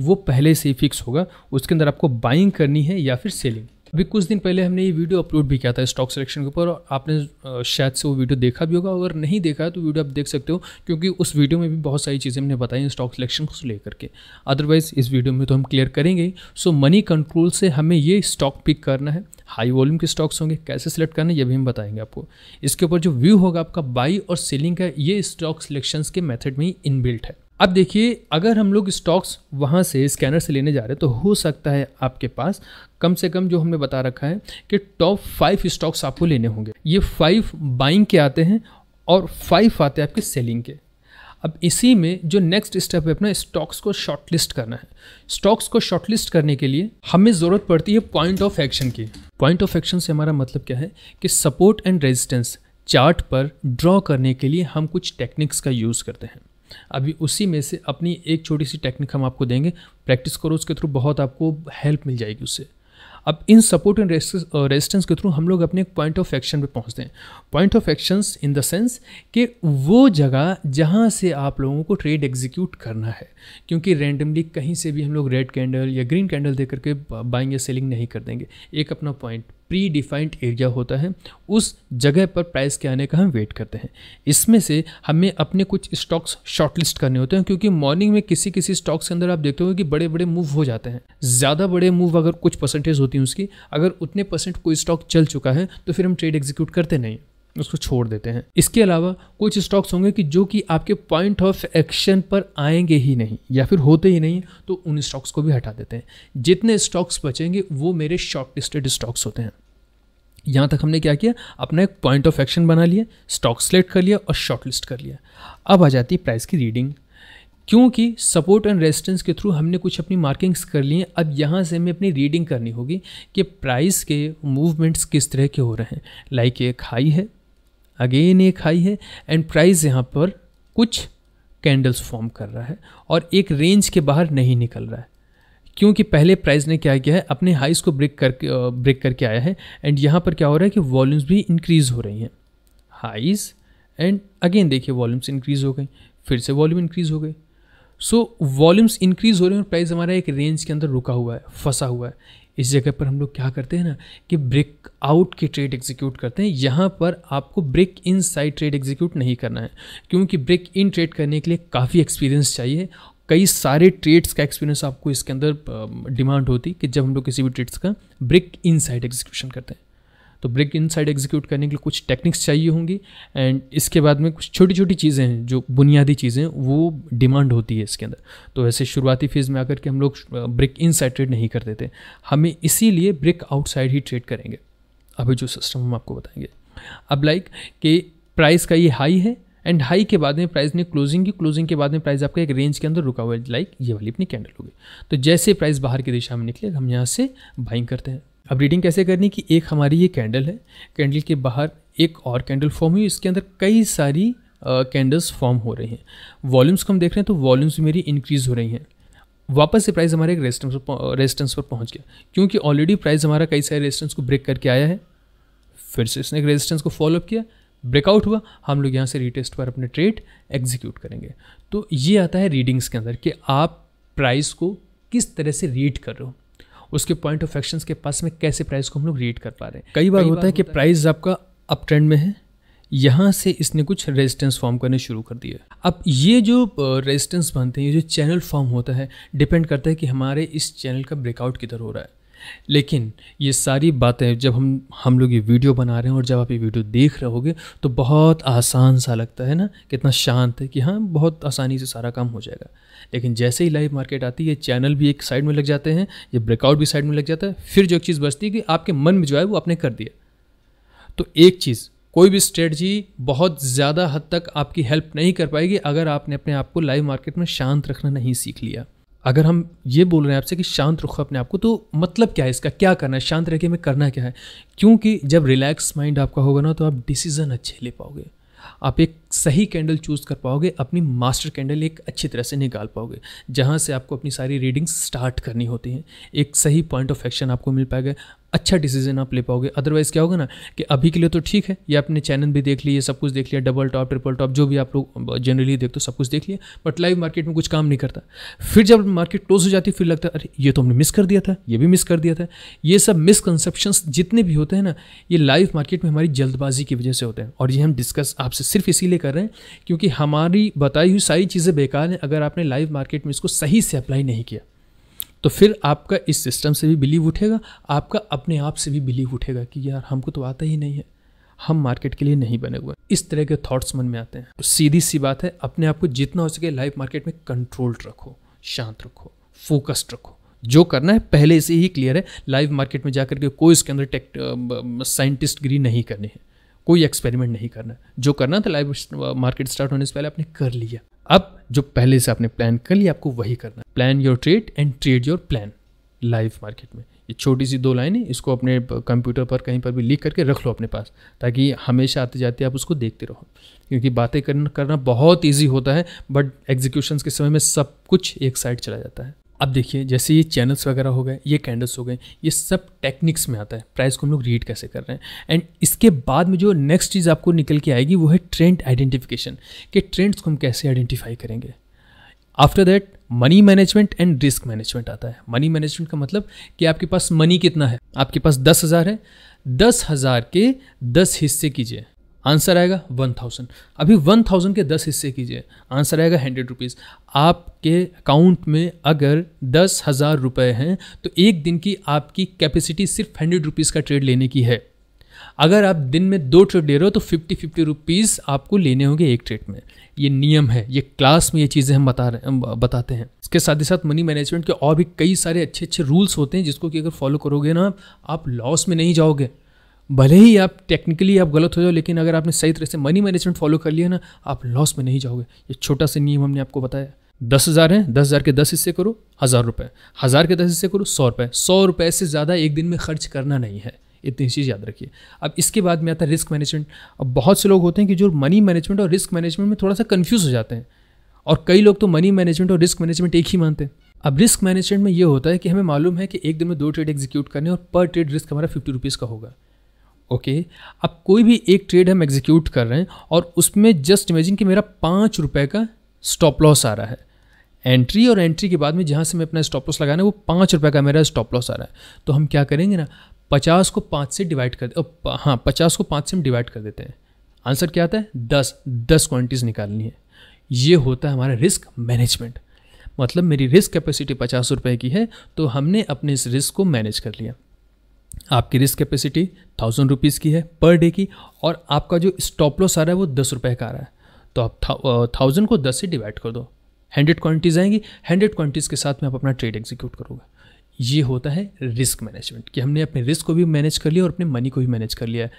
वो पहले से ही फिक्स होगा उसके अंदर आपको बाइंग करनी है या फिर सेलिंग अभी कुछ दिन पहले हमने ये वीडियो अपलोड भी किया था स्टॉक सिलेक्शन के ऊपर और आपने शायद से वो वीडियो देखा भी होगा अगर नहीं देखा है तो वीडियो आप देख सकते हो क्योंकि उस वीडियो में भी बहुत सारी चीज़ें हमने बताई हैं स्टॉक सिलेक्शन को लेकर के अदरवाइज़ इस वीडियो में तो हम क्लियर करेंगे सो मनी कंट्रोल से हमें ये स्टॉक पिक करना है हाई वॉल्यूम के स्टॉक्स होंगे कैसे सिलेक्ट करना है ये भी हम बताएंगे आपको इसके ऊपर जो व्यू होगा आपका बाई और सेलिंग का ये स्टॉक सिलेक्शन के मेथड में ही इनबिल्ट है अब देखिए अगर हम लोग स्टॉक्स वहाँ से स्कैनर से लेने जा रहे हैं तो हो सकता है आपके पास कम से कम जो हमने बता रखा है कि टॉप फाइव स्टॉक्स आपको लेने होंगे ये फाइव बाइंग के आते हैं और फाइव आते हैं आपके सेलिंग के अब इसी में जो नेक्स्ट स्टेप है अपना स्टॉक्स को शॉर्टलिस्ट करना है स्टॉक्स को शॉर्टलिस्ट करने के लिए हमें ज़रूरत पड़ती है पॉइंट ऑफ एक्शन की पॉइंट ऑफ एक्शन से हमारा मतलब क्या है कि सपोर्ट एंड रेजिस्टेंस चार्ट पर ड्रॉ करने के लिए हम कुछ टेक्निक्स का यूज़ करते हैं अभी उसी में से अपनी एक छोटी सी टेक्निक हम आपको देंगे प्रैक्टिस करो उसके थ्रू बहुत आपको हेल्प मिल जाएगी उससे अब इन सपोर्ट एंड रेजिस्टेंस के थ्रू हम लोग अपने पॉइंट ऑफ एक्शन पे पहुंचते हैं point of actions in the sense कि वो जगह जहाँ से आप लोगों को ट्रेड एग्जीक्यूट करना है क्योंकि रेंडमली कहीं से भी हम लोग रेड कैंडल या ग्रीन कैंडल दे करके बाइंग या सेलिंग नहीं कर देंगे एक अपना पॉइंट प्री डिफाइंड एरिया होता है उस जगह पर प्राइस के आने का हम वेट करते हैं इसमें से हमें अपने कुछ स्टॉक्स शॉर्टलिस्ट करने होते हैं क्योंकि मॉर्निंग में किसी किसी स्टॉक्स के अंदर आप देखते हो कि बड़े बड़े मूव हो जाते हैं ज़्यादा बड़े मूव अगर कुछ परसेंटेज होती हैं उसकी अगर उतने परसेंट कोई स्टॉक चल चुका है तो फिर हम ट्रेड एग्जीक्यूट करते नहीं उसको छोड़ देते हैं इसके अलावा कुछ स्टॉक्स होंगे कि जो कि आपके पॉइंट ऑफ एक्शन पर आएंगे ही नहीं या फिर होते ही नहीं तो उन स्टॉक्स को भी हटा देते हैं जितने स्टॉक्स बचेंगे वो मेरे शॉर्ट लिस्टेड स्टॉक्स होते हैं यहाँ तक हमने क्या किया अपना एक पॉइंट ऑफ एक्शन बना लिया स्टॉक सेलेक्ट कर लिया और शॉर्ट लिस्ट कर लिया अब आ जाती है प्राइस की रीडिंग क्योंकि सपोर्ट एंड रेजिस्टेंस के थ्रू हमने कुछ अपनी मार्किंग्स कर लिए अब यहाँ से हमें अपनी रीडिंग करनी होगी कि प्राइस के मूवमेंट्स किस तरह के हो रहे हैं लाइक एक हाई है अगेन एक हाई है एंड प्राइस यहाँ पर कुछ कैंडल्स फॉर्म कर रहा है और एक रेंज के बाहर नहीं निकल रहा है क्योंकि पहले प्राइस ने क्या किया है अपने हाइस को ब्रेक करके ब्रेक करके आया है एंड यहाँ पर क्या हो रहा है कि वॉल्यूम्स भी इंक्रीज़ हो रही हैं हाइस एंड अगेन देखिए वॉल्यूम्स इंक्रीज़ हो गई फिर से वॉल्यूम इंक्रीज़ हो गई सो वॉल्यूम्स इंक्रीज़ हो रहे हैं और प्राइस हमारा एक रेंज के अंदर रुका हुआ है फंसा हुआ है इस जगह पर हम लोग क्या करते हैं ना कि ब्रेक आउट की ट्रेड एग्जीक्यूट करते हैं यहाँ पर आपको break inside trade execute नहीं करना है क्योंकि ब्रेक इन ट्रेड करने के लिए काफ़ी एक्सपीरियंस चाहिए कई सारे ट्रेड्स का एक्सपीरियंस आपको इसके अंदर डिमांड होती कि जब हम लोग किसी भी ट्रेड्स का ब्रेक इन साइड एग्जीक्यूशन करते हैं तो ब्रेक इन साइड एग्जीक्यूट करने के लिए कुछ टेक्निक्स चाहिए होंगी एंड इसके बाद में कुछ छोटी छोटी चीज़ें हैं जो बुनियादी चीज़ें वो डिमांड होती है इसके अंदर तो ऐसे शुरुआती फेज़ में आकर के हम लोग ब्रेक इन साइड ट्रेड नहीं करते थे हमें इसीलिए ब्रेक आउटसाइड ही ट्रेड करेंगे अभी जो सिस्टम हम आपको बताएंगे अब लाइक कि प्राइस का ये हाई है एंड हाई के बाद में प्राइस ने क्लोजिंग की क्लोजिंग के बाद में प्राइस आपका एक रेंज के अंदर रुका हुआ है लाइक ये वाली अपनी कैंडल होगी तो जैसे प्राइस बाहर की दिशा में निकले हम यहाँ से बाइंग करते हैं अब रीडिंग कैसे करनी कि एक हमारी ये कैंडल है कैंडल के बाहर एक और कैंडल फॉर्म हुई इसके अंदर कई सारी कैंडल्स uh, फॉर्म हो रही हैं वॉल्यूम्स को हम देख रहे हैं तो वॉल्यूम्स मेरी इंक्रीज़ हो रही हैं वापस से प्राइस हमारे एक रेजिस्टेंस पर रेजिस्टेंस पर पहुंच गया क्योंकि ऑलरेडी प्राइस हमारा कई सारे रेजिस्टेंस को ब्रेक करके आया है फिर से इसने एक रेजिस्टेंस को फॉलोअप किया ब्रेकआउट हुआ हम लोग यहाँ से रीटेस्ट पर अपने ट्रेड एग्जीक्यूट करेंगे तो ये आता है रीडिंग्स के अंदर कि आप प्राइस को किस तरह से रीड कर रहे हो उसके पॉइंट ऑफ एक्शन के पास में कैसे प्राइस को हम लोग रीड कर पा रहे हैं कई बार होता है कि प्राइस आपका अप ट्रेंड में है यहाँ से इसने कुछ रेजिस्टेंस फॉर्म करने शुरू कर दिया अब ये जो रेजिस्टेंस बनते हैं ये जो चैनल फॉर्म होता है डिपेंड करता है कि हमारे इस चैनल का ब्रेकआउट किधर हो रहा है लेकिन ये सारी बातें जब हम हम लोग ये वीडियो बना रहे हैं और जब आप ये वीडियो देख रहे होगे तो बहुत आसान सा लगता है ना कितना शांत है कि हाँ बहुत आसानी से सारा काम हो जाएगा लेकिन जैसे ही लाइव मार्केट आती है चैनल भी एक साइड में लग जाते हैं ये ब्रेकआउट भी साइड में लग जाता है फिर जो एक चीज़ बचती है कि आपके मन में जो है वो आपने कर दिया तो एक चीज़ कोई भी स्ट्रेटजी बहुत ज़्यादा हद तक आपकी हेल्प नहीं कर पाएगी अगर आपने अपने आप को लाइव मार्केट में शांत रखना नहीं सीख लिया अगर हम ये बोल रहे हैं आपसे कि शांत रुख अपने आप को तो मतलब क्या है इसका क्या करना है शांत रह के हमें करना क्या है क्योंकि जब रिलैक्स माइंड आपका होगा ना तो आप डिसीज़न अच्छे ले पाओगे आप एक सही कैंडल चूज़ कर पाओगे अपनी मास्टर कैंडल एक अच्छी तरह से निकाल पाओगे जहाँ से आपको अपनी सारी रीडिंग्स स्टार्ट करनी होती हैं एक सही पॉइंट ऑफ एक्शन आपको मिल पाएगा अच्छा डिसीजन आप ले पाओगे अदरवाइज़ क्या होगा ना कि अभी के लिए तो ठीक है ये आपने चैनल भी देख लिए सब कुछ देख लिया डबल टॉप ट्रिपल टॉप जो भी आप लोग जनरली देखते हो सब कुछ देख लिया बट लाइव मार्केट में कुछ काम नहीं करता फिर जब मार्केट क्लोज हो जाती फिर लगता है अरे ये तो हमने मिस कर दिया था ये भी मिस कर दिया था ये सब मिसकनसेप्शन जितने भी होते हैं ना ये लाइव मार्केट में हमारी जल्दबाजी की वजह से होते हैं और ये हम डिस्कस आपसे सिर्फ इसीलिए कर रहे हैं क्योंकि हमारी बताई हुई सारी चीज़ें बेकार हैं अगर आपने लाइव मार्केट में इसको सही से अप्लाई नहीं किया तो फिर आपका इस सिस्टम से भी बिलीव उठेगा आपका अपने आप से भी बिलीव उठेगा कि यार हमको तो आता ही नहीं है हम मार्केट के लिए नहीं बने हुए इस तरह के थॉट्स मन में आते हैं तो सीधी सी बात है अपने आप को जितना हो सके लाइव मार्केट में कंट्रोल्ड रखो शांत रखो फोकस्ड रखो जो करना है पहले से ही क्लियर है लाइव मार्केट में जाकर के कोई इसके अंदर टेक साइंटिस्ट गिरी नहीं करनी है कोई एक्सपेरिमेंट नहीं करना जो करना था लाइव मार्केट स्टार्ट होने से पहले आपने कर लिया अब जो पहले से आपने प्लान कर लिया आपको वही करना plan your trade and trade your plan live market में ये छोटी सी दो लाइन है इसको अपने कंप्यूटर पर कहीं पर भी लिख करके रख लो अपने पास ताकि हमेशा आते जाते आप उसको देखते रहो क्योंकि बातें करना करना बहुत ईजी होता है बट एग्जीक्यूशन के समय में सब कुछ एक साइड चला जाता है अब देखिए जैसे ये चैनल्स वगैरह हो गए ये कैंडल्स हो गए ये सब टेक्निक्स में आता है प्राइस को हम लोग रीड कैसे कर रहे हैं एंड इसके बाद में जो नेक्स्ट चीज़ आपको निकल के आएगी वो है ट्रेंड आइडेंटिफिकेशन कि ट्रेंड्स को हम कैसे आइडेंटिफाई करेंगे after that money management and risk management आता है मनी मैनेजमेंट का मतलब कि आपके पास मनी कितना है आपके पास दस हज़ार है दस हज़ार के दस हिस्से कीजिए आंसर आएगा वन थाउजेंड अभी वन थाउजेंड के दस हिस्से कीजिए आंसर आएगा हंड्रेड रुपीज़ आपके अकाउंट में अगर दस हज़ार रुपये हैं तो एक दिन की आपकी कैपेसिटी सिर्फ हंड्रेड रुपीज़ का ट्रेड लेने की है अगर आप दिन में दो ट्रेड ले रहे हो तो फिफ्टी फिफ्टी रुपीज़ आपको लेने होंगे एक ट्रेड में ये नियम है ये क्लास में ये चीज़ें हम बता रहे बताते हैं इसके साथ ही साथ मनी मैनेजमेंट के और भी कई सारे अच्छे अच्छे रूल्स होते हैं जिसको कि अगर फॉलो करोगे ना आप लॉस में नहीं जाओगे भले ही आप टेक्निकली आप गलत हो जाओ लेकिन अगर आपने सही तरह से मनी मैनेजमेंट फॉलो कर लिया ना आप लॉस में नहीं जाओगे ये छोटा सा नियम हमने आपको बताया दस हज़ार हैं दस हज़ार के दस हिस्से करो हज़ार रुपये हज़ार के दस हिस्से करो सौ रुपये सौ रुपये से ज़्यादा एक दिन में खर्च करना नहीं है इतनी चीज़ याद रखिए अब इसके बाद में आता है रिस्क मैनेजमेंट अब बहुत से लोग होते हैं कि जो मनी मैनेजमेंट और रिस्क मैनेजमेंट में थोड़ा सा कन्फ्यूज़ हो जाते हैं और कई लोग तो मनी मैनेजमेंट और रिस्क मैनेजमेंट एक ही मानते हैं अब रिस्क मैनेजमेंट में ये होता है कि हमें मालूम है कि एक दिन में दो ट्रेड एग्जीक्यूट करने और पर ट्रेड रिस्क हमारा फिफ्टी रुपीज़ का होगा ओके अब कोई भी एक ट्रेड हम एग्जीक्यूट कर रहे हैं और उसमें जस्ट इमेजिन कि मेरा पाँच रुपये का स्टॉप लॉस आ रहा है एंट्री और एंट्री के बाद में जहाँ से मैं अपना स्टॉप लॉस लगाना है वो पाँच रुपये का मेरा स्टॉप लॉस आ रहा है तो हम क्या करेंगे ना पचास को पाँच से डिवाइड कर दे हाँ पचास को पाँच से हम डिवाइड कर देते हैं आंसर क्या आता है दस दस क्वान्टिटीज़ निकालनी है ये होता है हमारा रिस्क मैनेजमेंट मतलब मेरी रिस्क कैपेसिटी पचास रुपये की है तो हमने अपने इस रिस्क को मैनेज कर लिया आपकी रिस्क कैपेसिटी थाउजेंड रुपीज़ की है पर डे की और आपका जो स्टॉप लॉस आ रहा है वो दस रुपये का आ रहा है तो आप थाउजेंड को दस से डिवाइड कर दो हंड्रेड क्वान्टिटीज़ आएंगी हंड्रेड क्वान्टिटीज़ के साथ में आप अपना ट्रेड एग्जीक्यूट करोगे ये होता है रिस्क मैनेजमेंट कि हमने अपने रिस्क को भी मैनेज कर लिया और अपने मनी को भी मैनेज कर लिया है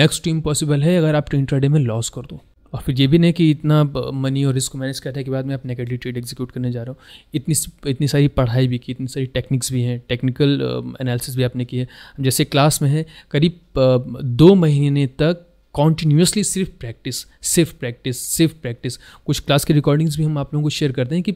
नेक्स्ट इम्पॉसिबल है अगर आप ट्रेन में लॉस कर दो और फिर ये भी नहीं कि इतना मनी और रिस्क मैनेज करने के बाद मैं अपने नेगेटिव ट्रेड एग्जीक्यूट करने जा रहा हूँ इतनी इतनी सारी पढ़ाई भी की इतनी सारी टेक्निक्स भी हैं टेक्निकल एनालिसिस um, भी आपने की है जैसे क्लास में है करीब uh, दो महीने तक कॉन्टीन्यूसली सिर्फ प्रैक्टिस सिर्फ प्रैक्टिस सिर्फ प्रैक्टिस कुछ क्लास के रिकॉर्डिंग्स भी हम आप लोगों को शेयर करते हैं कि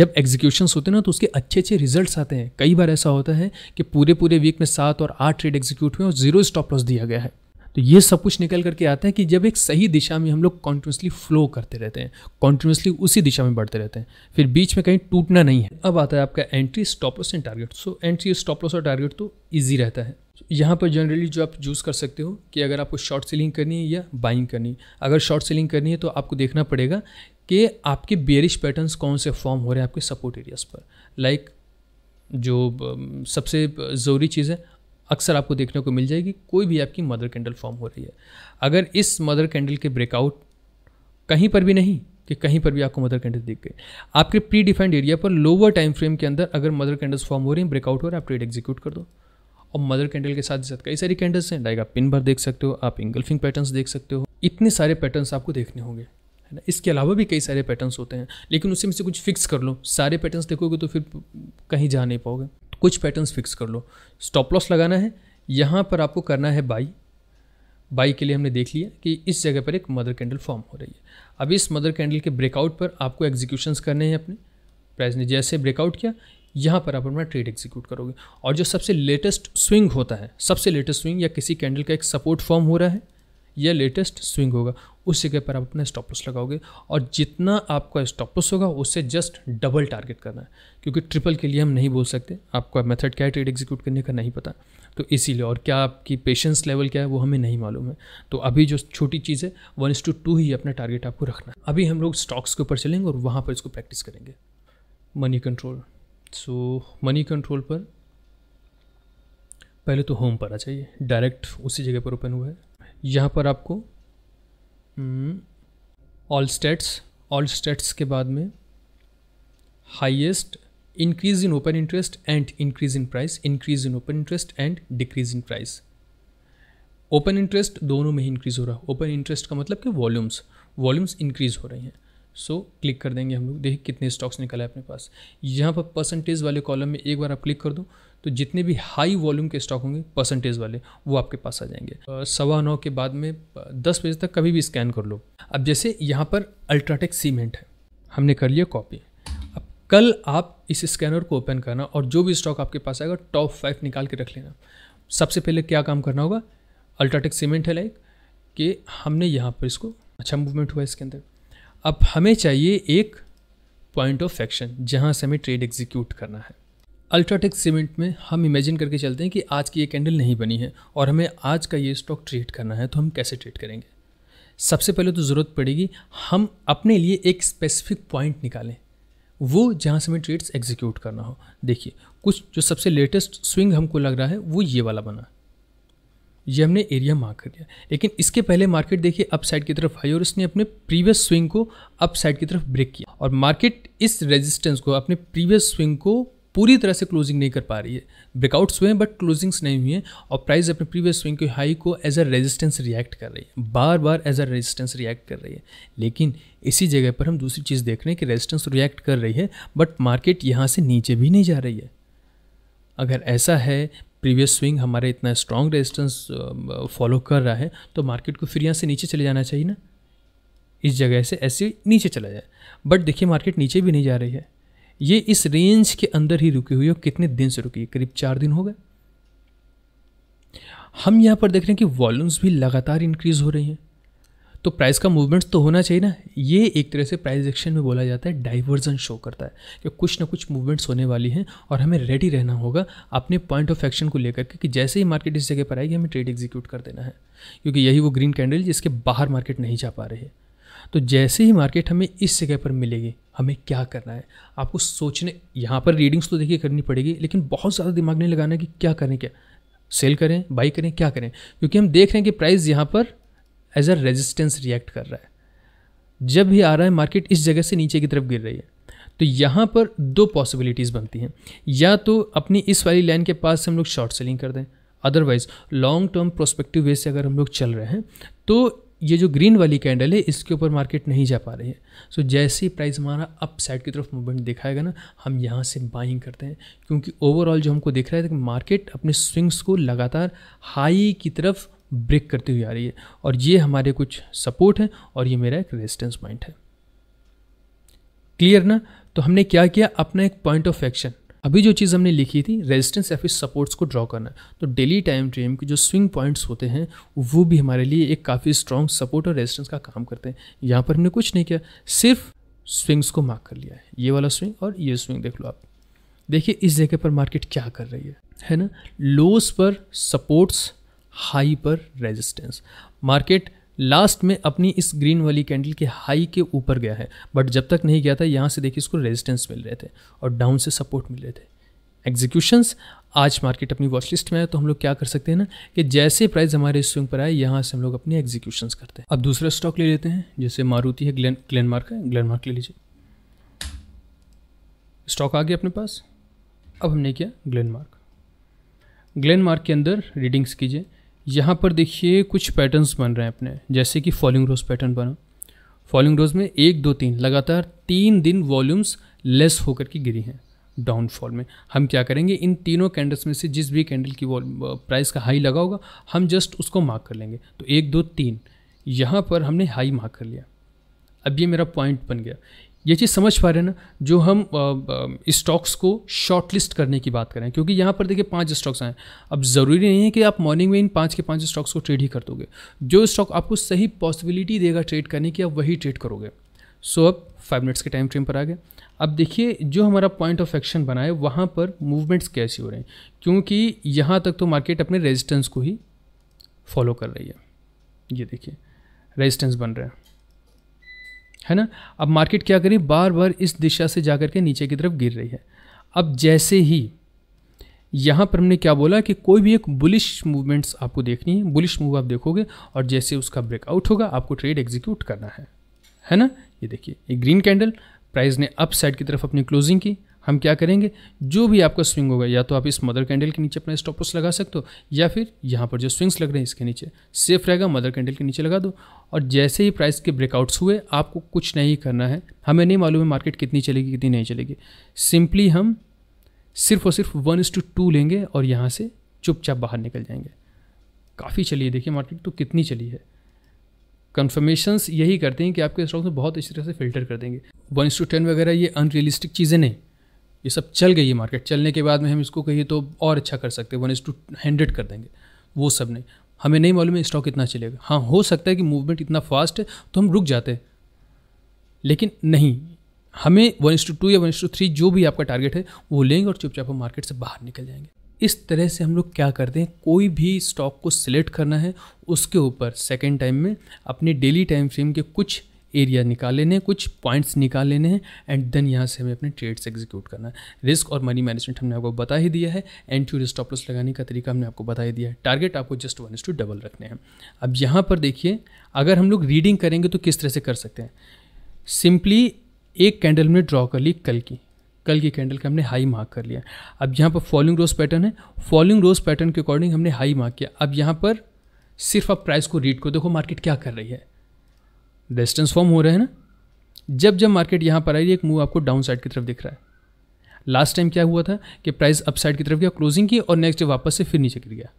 जब एग्जीक्यूशन होते हैं ना तो उसके अच्छे अच्छे रिजल्ट्स आते हैं कई बार ऐसा होता है कि पूरे पूरे वीक में सात और आठ ट्रेड एग्जीक्यूट हुए और जीरो स्टॉप लॉस दिया गया है तो ये सब कुछ निकल करके आता है कि जब एक सही दिशा में हम लोग कॉन्टिन्यूसली फ्लो करते रहते हैं कॉन्टिन्यूसली उसी दिशा में बढ़ते रहते हैं फिर बीच में कहीं टूटना नहीं है अब आता है आपका entry stop loss and target so entry stop loss और टारगेट तो ईजी रहता है यहाँ पर जनरली जो आप चूज़ कर सकते हो कि अगर आपको शॉर्ट सेलिंग करनी है या बाइंग करनी है अगर शॉर्ट सेलिंग करनी है तो आपको देखना पड़ेगा कि आपके बेरिश पैटर्न्स कौन से फॉर्म हो रहे हैं आपके सपोर्ट एरियाज़ पर लाइक like, जो सबसे ज़रूरी चीज़ है अक्सर आपको देखने को मिल जाएगी कोई भी आपकी मदर कैंडल फॉर्म हो रही है अगर इस मदर कैंडल के ब्रेकआउट कहीं पर भी नहीं कि कहीं पर भी आपको मदर कैंडल दिख गई आपके प्री डिफाइंड एरिया पर लोअर टाइम फ्रेम के अंदर अगर मदर कैंडल्स फॉर्म हो रही हैं ब्रेकआउट हो रहा है आप ट्रेड एग्जीक्यूट कर दो और मदर कैंडल के साथ साथ कई सारी कैंडल्स हैं लाइक आप पिन भर देख सकते हो आप इंगल्फिंग पैटर्न्स देख सकते हो इतने सारे पैटर्न्स आपको देखने होंगे है ना इसके अलावा भी कई सारे पैटर्न्स होते हैं लेकिन उससे में से कुछ फिक्स कर लो सारे पैटर्न्स देखोगे तो फिर कहीं जा नहीं पाओगे कुछ पैटर्न्स फिक्स कर लो स्टॉप लॉस लगाना है यहाँ पर आपको करना है बाई बाई के लिए हमने देख लिया कि इस जगह पर एक मदर कैंडल फॉर्म हो रही है अब इस मदर कैंडल के ब्रेकआउट पर आपको एग्जीक्यूशंस करने हैं अपने प्राइस ने जैसे ब्रेकआउट किया यहाँ पर आप अपना ट्रेड एग्जीक्यूट करोगे और जो सबसे लेटेस्ट स्विंग होता है सबसे लेटेस्ट स्विंग या किसी कैंडल का एक सपोर्ट फॉर्म हो रहा है या लेटेस्ट स्विंग होगा उस जगह पर आप अपना स्टॉपस लगाओगे और जितना आपका स्टॉपस होगा उससे जस्ट डबल टारगेट करना है क्योंकि ट्रिपल के लिए हम नहीं बोल सकते आपका मेथड क्या है ट्रेड एग्जीक्यूट करने का नहीं पता तो इसीलिए और क्या आपकी पेशेंस लेवल क्या है वो हमें नहीं मालूम है तो अभी जो छोटी चीज़ है वन इस टू टू ही अपना टारगेट आपको रखना है अभी हम लोग स्टॉक्स के ऊपर चलेंगे और वहाँ पर इसको प्रैक्टिस करेंगे money control so money control पर पहले तो होम पर आ चाहिए डायरेक्ट उसी जगह पर ओपन हुआ है यहाँ पर आपको ऑल स्टेट्स ऑल स्टेट्स के बाद में highest increase in open interest and increase in price increase in open interest and decrease in price open interest दोनों में ही इंक्रीज़ हो रहा है ओपन इंटरेस्ट का मतलब कि वॉल्यूम्स वॉल्यूम्स इंक्रीज़ हो रहे हैं सो so, क्लिक कर देंगे हम लोग देखिए कितने स्टॉक्स निकला है अपने पास यहाँ पर परसेंटेज वाले कॉलम में एक बार आप क्लिक कर दो तो जितने भी हाई वॉल्यूम के स्टॉक होंगे परसेंटेज वाले वो आपके पास आ जाएंगे सवा नौ के बाद में दस बजे तक कभी भी स्कैन कर लो अब जैसे यहाँ पर अल्ट्राटेक सीमेंट है हमने कर लिया कॉपी अब कल आप इस स्कैनर को ओपन करना और जो भी स्टॉक आपके पास आएगा टॉप फाइव निकाल के रख लेना सबसे पहले क्या काम करना होगा अल्ट्राटेक सीमेंट है लाइक कि हमने यहाँ पर इसको अच्छा मूवमेंट हुआ इसके अंदर अब हमें चाहिए एक पॉइंट ऑफ एक्शन जहाँ से हमें ट्रेड एग्जीक्यूट करना है अल्ट्राटेक सीमेंट में हम इमेजिन करके चलते हैं कि आज की ये कैंडल नहीं बनी है और हमें आज का ये स्टॉक ट्रेड करना है तो हम कैसे ट्रेड करेंगे सबसे पहले तो ज़रूरत पड़ेगी हम अपने लिए एक स्पेसिफिक पॉइंट निकालें वो जहाँ से हमें ट्रेड्स एग्जीक्यूट करना हो देखिए कुछ जो सबसे लेटेस्ट स्विंग हमको लग रहा है वो ये वाला बना ये हमने एरिया मार्क कर दिया लेकिन इसके पहले मार्केट देखिए अप साइड की तरफ आई और इसने अपने प्रीवियस स्विंग को अप साइड की तरफ ब्रेक किया और मार्केट इस रेजिस्टेंस को अपने प्रीवियस स्विंग को पूरी तरह से क्लोजिंग नहीं कर पा रही है ब्रेकआउट्स हुए हैं बट क्लोजिंग्स नहीं हुई हैं और प्राइस अपने प्रीवियस स्विंग के हाई को एज अ रेजिस्टेंस रिएक्ट कर रही है बार बार एज अ रेजिस्टेंस रिएक्ट कर रही है लेकिन इसी जगह पर हम दूसरी चीज़ देख रहे हैं कि रेजिस्टेंस रिएक्ट कर रही है बट मार्केट यहाँ से नीचे भी नहीं जा रही है अगर ऐसा है प्रीवियस स्विंग हमारे इतना स्ट्रॉन्ग रेजिस्टेंस फॉलो कर रहा है तो मार्केट को फिर यहाँ से नीचे चले जाना चाहिए ना इस जगह से ऐसे नीचे चला जाए बट देखिए मार्केट नीचे भी नहीं जा रही है ये इस रेंज के अंदर ही रुकी हुई है कितने दिन से रुकी है करीब चार दिन हो गए हम यहाँ पर देख रहे हैं कि वॉल्यूम्स भी लगातार इंक्रीज हो रही हैं तो प्राइस का मूवमेंट्स तो होना चाहिए ना ये एक तरह से प्राइस एक्शन में बोला जाता है डाइवर्जन शो करता है कि कुछ ना कुछ मूवमेंट्स होने वाली हैं और हमें रेडी रहना होगा अपने पॉइंट ऑफ एक्शन को लेकर के कि जैसे ही मार्केट इस जगह पर आएगी हमें ट्रेड एग्जीक्यूट कर देना है क्योंकि यही वो ग्रीन कैंडल जिसके बाहर मार्केट नहीं जा पा रही है तो जैसे ही मार्केट हमें इस जगह पर मिलेगी हमें क्या करना है आपको सोचने यहाँ पर रीडिंग्स तो देखिए करनी पड़ेगी लेकिन बहुत ज़्यादा दिमाग नहीं लगाना कि क्या करें क्या सेल करें बाई करें क्या करें क्योंकि हम देख रहे हैं कि प्राइस यहाँ पर एज अ रेजिस्टेंस रिएक्ट कर रहा है जब भी आ रहा है मार्केट इस जगह से नीचे की तरफ गिर रही है तो यहाँ पर दो पॉसिबिलिटीज़ बनती हैं या तो अपनी इस वाली लाइन के पास से हम लोग शॉर्ट सेलिंग कर दें otherwise long term prospective way से अगर हम लोग चल रहे हैं तो ये जो ग्रीन वाली कैंडल है इसके ऊपर मार्केट नहीं जा पा रही है सो so, जैसे ही प्राइस हमारा अप साइड की तरफ मूवमेंट दिखाएगा ना हम यहाँ से बाइंग करते हैं क्योंकि ओवरऑल जो हमको दिख रहा है कि मार्केट अपने स्विंग्स को लगातार हाई की तरफ ब्रेक करती हुई आ रही है और ये हमारे कुछ सपोर्ट है और ये मेरा एक रेजिस्टेंस पॉइंट है क्लियर ना तो हमने क्या किया अपना एक पॉइंट ऑफ एक्शन अभी जो चीज़ हमने लिखी थी रेजिस्टेंस या फिर सपोर्ट्स को ड्रॉ करना तो डेली टाइम फ्रेम के जो स्विंग पॉइंट्स होते हैं वो भी हमारे लिए एक काफ़ी स्ट्रॉन्ग सपोर्ट और रेजिस्टेंस का काम करते हैं यहाँ पर हमने कुछ नहीं किया सिर्फ स्विंग्स को मार्क कर लिया है ये वाला स्विंग और ये स्विंग देख लो आप देखिए इस जगह पर मार्केट क्या कर रही है है ना लोस पर सपोर्ट्स हाई पर रेजिस्टेंस मार्केट लास्ट में अपनी इस ग्रीन वाली कैंडल के हाई के ऊपर गया है बट जब तक नहीं गया था यहाँ से देखिए इसको रेजिस्टेंस मिल रहे थे और डाउन से सपोर्ट मिल रहे थे एग्जीक्यूशंस आज मार्केट अपनी वॉच लिस्ट में है तो हम लोग क्या कर सकते हैं ना कि जैसे प्राइस हमारे स्विंग पर आए यहाँ से हम लोग अपने एग्जीक्यूशन करते हैं अब दूसरा स्टॉक ले लेते हैं जैसे मारुति है ग्लैन ग्लैन मार्क है ग्लैन मार्क ले लीजिए स्टॉक आ गया अपने पास अब हमने किया ग्लैन मार्क ग्लैन मार्क के अंदर रीडिंग्स कीजिए यहाँ पर देखिए कुछ पैटर्न्स बन रहे हैं अपने जैसे कि फॉलिंग रोज पैटर्न बना फॉलिंग रोज में एक दो तीन लगातार तीन दिन वॉल्यूम्स लेस होकर के गिरी हैं डाउनफॉल में हम क्या करेंगे इन तीनों कैंडल्स में से जिस भी कैंडल की प्राइस का हाई लगा होगा हम जस्ट उसको मार्क कर लेंगे तो एक दो तीन यहाँ पर हमने हाई मार्क कर लिया अब ये मेरा पॉइंट बन गया ये चीज़ समझ पा रहे हैं ना जो हम स्टॉक्स को शॉर्ट लिस्ट करने की बात करें क्योंकि यहाँ पर देखिए पांच स्टॉक्स आए अब ज़रूरी नहीं है कि आप मॉर्निंग में इन पांच के पांच स्टॉक्स को ट्रेड ही कर दोगे जो स्टॉक आपको सही पॉसिबिलिटी देगा ट्रेड करने की आप वही ट्रेड करोगे सो अब फाइव मिनट्स के टाइम फ्रेम पर आ गए अब देखिए जो हमारा पॉइंट ऑफ एक्शन बना है वहाँ पर मूवमेंट्स कैसे हो रहे हैं क्योंकि यहाँ तक तो मार्केट अपने रेजिस्टेंस को ही फॉलो कर रही है ये देखिए रेजिस्टेंस बन रहा है है ना अब मार्केट क्या करें बार बार इस दिशा से जा के नीचे की तरफ गिर रही है अब जैसे ही यहाँ पर हमने क्या बोला कि कोई भी एक बुलिश मूवमेंट्स आपको देखनी है बुलिश मूव आप देखोगे और जैसे उसका ब्रेकआउट होगा आपको ट्रेड एग्जीक्यूट करना है है ना ये देखिए ये ग्रीन कैंडल प्राइस ने अप साइड की तरफ अपनी क्लोजिंग की हम क्या करेंगे जो भी आपका स्विंग होगा या तो आप इस मदर कैंडल के नीचे अपना स्टॉप लॉस लगा सकते हो या फिर यहाँ पर जो स्विंग्स लग रहे हैं इसके नीचे सेफ रहेगा मदर कैंडल के नीचे लगा दो और जैसे ही प्राइस के ब्रेकआउट्स हुए आपको कुछ नहीं करना है हमें नहीं मालूम है मार्केट कितनी चलेगी कितनी नहीं चलेगी सिंपली हम सिर्फ और सिर्फ वन इस टू टू लेंगे और यहाँ से चुपचाप बाहर निकल जाएंगे काफ़ी चलिए देखिए मार्केट तो कितनी चली है कन्फर्मेशंस यही करते हैं कि आपके स्टॉक्स में बहुत इस तरह से फिल्टर कर देंगे वन इस टू टेन वगैरह ये अनरियलिस्टिक चीज़ें नहीं ये सब चल गई है मार्केट चलने के बाद में हम इसको कहिए तो और अच्छा कर सकते हैं वन इज टू हंड्रेड कर देंगे वो सब नहीं हमें नहीं मालूम है स्टॉक इतना चलेगा हाँ हो सकता है कि मूवमेंट इतना फास्ट है तो हम रुक जाते हैं लेकिन नहीं हमें वन इंस टू टू या वन इंस टू थ्री जो भी आपका टारगेट है वो लेंगे और चुपचाप हम मार्केट से बाहर निकल जाएंगे इस तरह से हम लोग क्या करते हैं कोई भी स्टॉक को सिलेक्ट करना है उसके ऊपर सेकेंड टाइम में अपने डेली टाइम फ्रेम के कुछ एरिया निकाल लेने हैं कुछ पॉइंट्स निकाल लेने हैं एंड देन यहाँ से हमें अपने ट्रेड्स एग्जीक्यूट करना है रिस्क और मनी मैनेजमेंट हमने आपको बता ही दिया है एंड टू लॉस लगाने का तरीका हमने आपको बता ही दिया है टारगेट आपको जस्ट वन टू डबल रखने हैं अब यहाँ पर देखिए अगर हम लोग रीडिंग करेंगे तो किस तरह से कर सकते हैं सिंपली एक कैंडल हमने ड्रॉ कर ली कल की कल की कैंडल का हमने हाई मार्क कर लिया अब यहाँ पर फॉलोइंग रोज पैटर्न है फॉलोइंग रोज पैटर्न के अकॉर्डिंग हमने हाई मार्क किया अब यहाँ पर सिर्फ आप प्राइस को रीड को देखो मार्केट क्या कर रही है रेजिस्टेंस फॉर्म हो रहे हैं ना जब जब मार्केट यहाँ पर आई एक मूव आपको डाउन साइड की तरफ दिख रहा है लास्ट टाइम क्या हुआ था कि प्राइस अप साइड की तरफ गया क्लोजिंग की और नेक्स्ट वापस से फिर नीचे गिर गया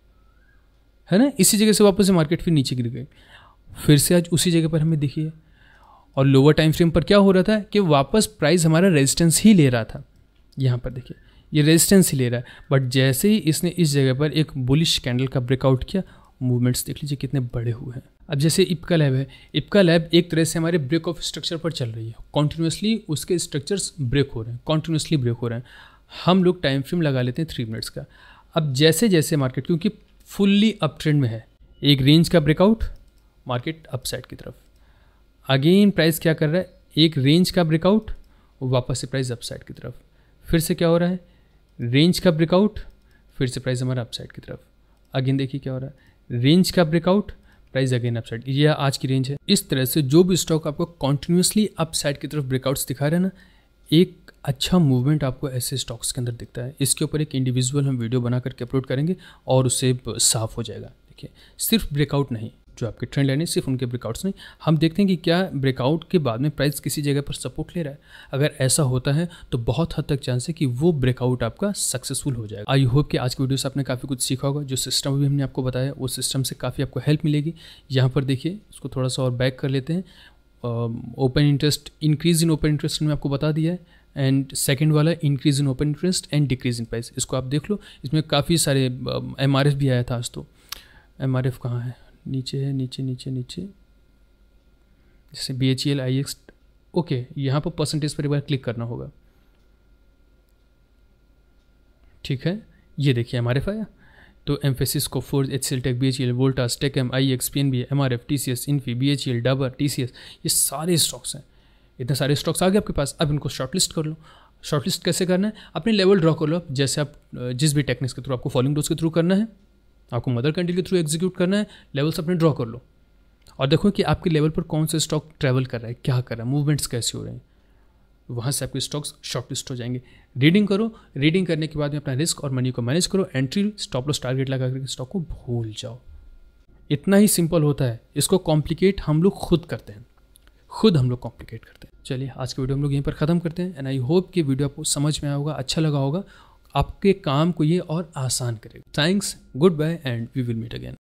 है ना इसी जगह से वापस से मार्केट फिर नीचे गिर गई फिर से आज उसी जगह पर हमें दिखिए और लोअर टाइम फ्रेम पर क्या हो रहा था कि वापस प्राइस हमारा रेजिस्टेंस ही ले रहा था यहाँ पर देखिए ये रेजिस्टेंस ही ले रहा है बट जैसे ही इसने इस जगह पर एक बुलिश कैंडल का ब्रेकआउट किया मूवमेंट्स देख लीजिए कितने बड़े हुए हैं अब जैसे इपका लैब है इपका लैब एक तरह से हमारे ब्रेक ऑफ स्ट्रक्चर पर चल रही है कॉन्टीन्यूसली उसके स्ट्रक्चर्स ब्रेक हो रहे हैं कॉन्टीन्यूसली ब्रेक हो रहे हैं हम लोग टाइम फ्रेम लगा लेते हैं थ्री मिनट्स का अब जैसे जैसे मार्केट क्योंकि फुल्ली अप ट्रेंड में है एक रेंज का ब्रेकआउट मार्केट अपसाइड की तरफ अगेन प्राइस क्या कर रहा है एक रेंज का ब्रेकआउट वापस से प्राइस अपसाइड की तरफ फिर से क्या हो रहा है रेंज का ब्रेकआउट फिर से प्राइस हमारा अपसाइड की तरफ अगेन देखिए क्या हो रहा है रेंज का ब्रेकआउट प्राइस अगेन अपसाइड ये आज की रेंज है इस तरह से जो भी स्टॉक आपको कॉन्टिन्यूसली अपसाइड की तरफ ब्रेकआउट्स दिखा रहे हैं ना एक अच्छा मूवमेंट आपको ऐसे स्टॉक्स के अंदर दिखता है इसके ऊपर एक इंडिविजुअल हम वीडियो बना करके अपलोड करेंगे और उसे साफ हो जाएगा देखिए सिर्फ ब्रेकआउट नहीं जो आपके ट्रेंड लाइन है सिर्फ उनके ब्रेकआउट्स नहीं हम देखते हैं कि क्या ब्रेकआउट के बाद में प्राइस किसी जगह पर सपोर्ट ले रहा है अगर ऐसा होता है तो बहुत हद तक चांस है कि वो ब्रेकआउट आपका सक्सेसफुल हो जाएगा आई होप कि आज की वीडियो से आपने काफ़ी कुछ सीखा होगा जो सिस्टम भी हमने आपको बताया वो सिस्टम से काफ़ी आपको हेल्प मिलेगी यहाँ पर देखिए उसको थोड़ा सा और बैक कर लेते हैं open interest increase in open interest में आपको बता दिया है एंड सेकेंड वाला increase in open interest and decrease in price इसको आप देख लो इसमें काफ़ी सारे एम uh, भी आया था आज तो एम आर एफ कहाँ है नीचे है नीचे नीचे नीचे जैसे B H E L I X okay यहाँ पर परसेंटेज पर एक बार क्लिक करना होगा ठीक है ये देखिए हमारे फाया तो Mphasis Coforge H C L tech B H E L Voltas tech M I X P N B M R F T C S Infy B H E L Dabur T C S ये सारे स्टॉक्स हैं इतने सारे स्टॉक्स आ गए आपके पास अब इनको short list कर लो शॉर्ट लिस्ट कैसे करना है अपने लेवल ड्रॉ कर लो जैसे आप जिस भी टेक्निक्स के थ्रू आपको फॉलोइंग डोज के थ्रू करना है आपको मदर कंट्री के थ्रू एग्जीक्यूट करना है लेवल्स अपने ड्रॉ कर लो और देखो कि आपके लेवल पर कौन सा स्टॉक ट्रैवल कर रहा है क्या कर रहा है मूवमेंट्स कैसे हो रहे हैं वहाँ से आपके स्टॉक्स शॉर्ट लिस्ट हो जाएंगे रीडिंग करो रीडिंग करने के बाद में अपना रिस्क और मनी को मैनेज करो एंट्री स्टॉप लॉस टारगेट लगा करके स्टॉक को भूल जाओ इतना ही सिंपल होता है इसको कॉम्प्लिकेट हम लोग खुद करते हैं खुद हम लोग कॉम्प्लिकेट करते हैं चलिए आज की वीडियो हम लोग यहीं पर ख़त्म करते हैं एंड आई होप कि वीडियो आपको समझ में आया होगा अच्छा लगा होगा आपके काम को ये और आसान करेगा thanks goodbye and we will meet again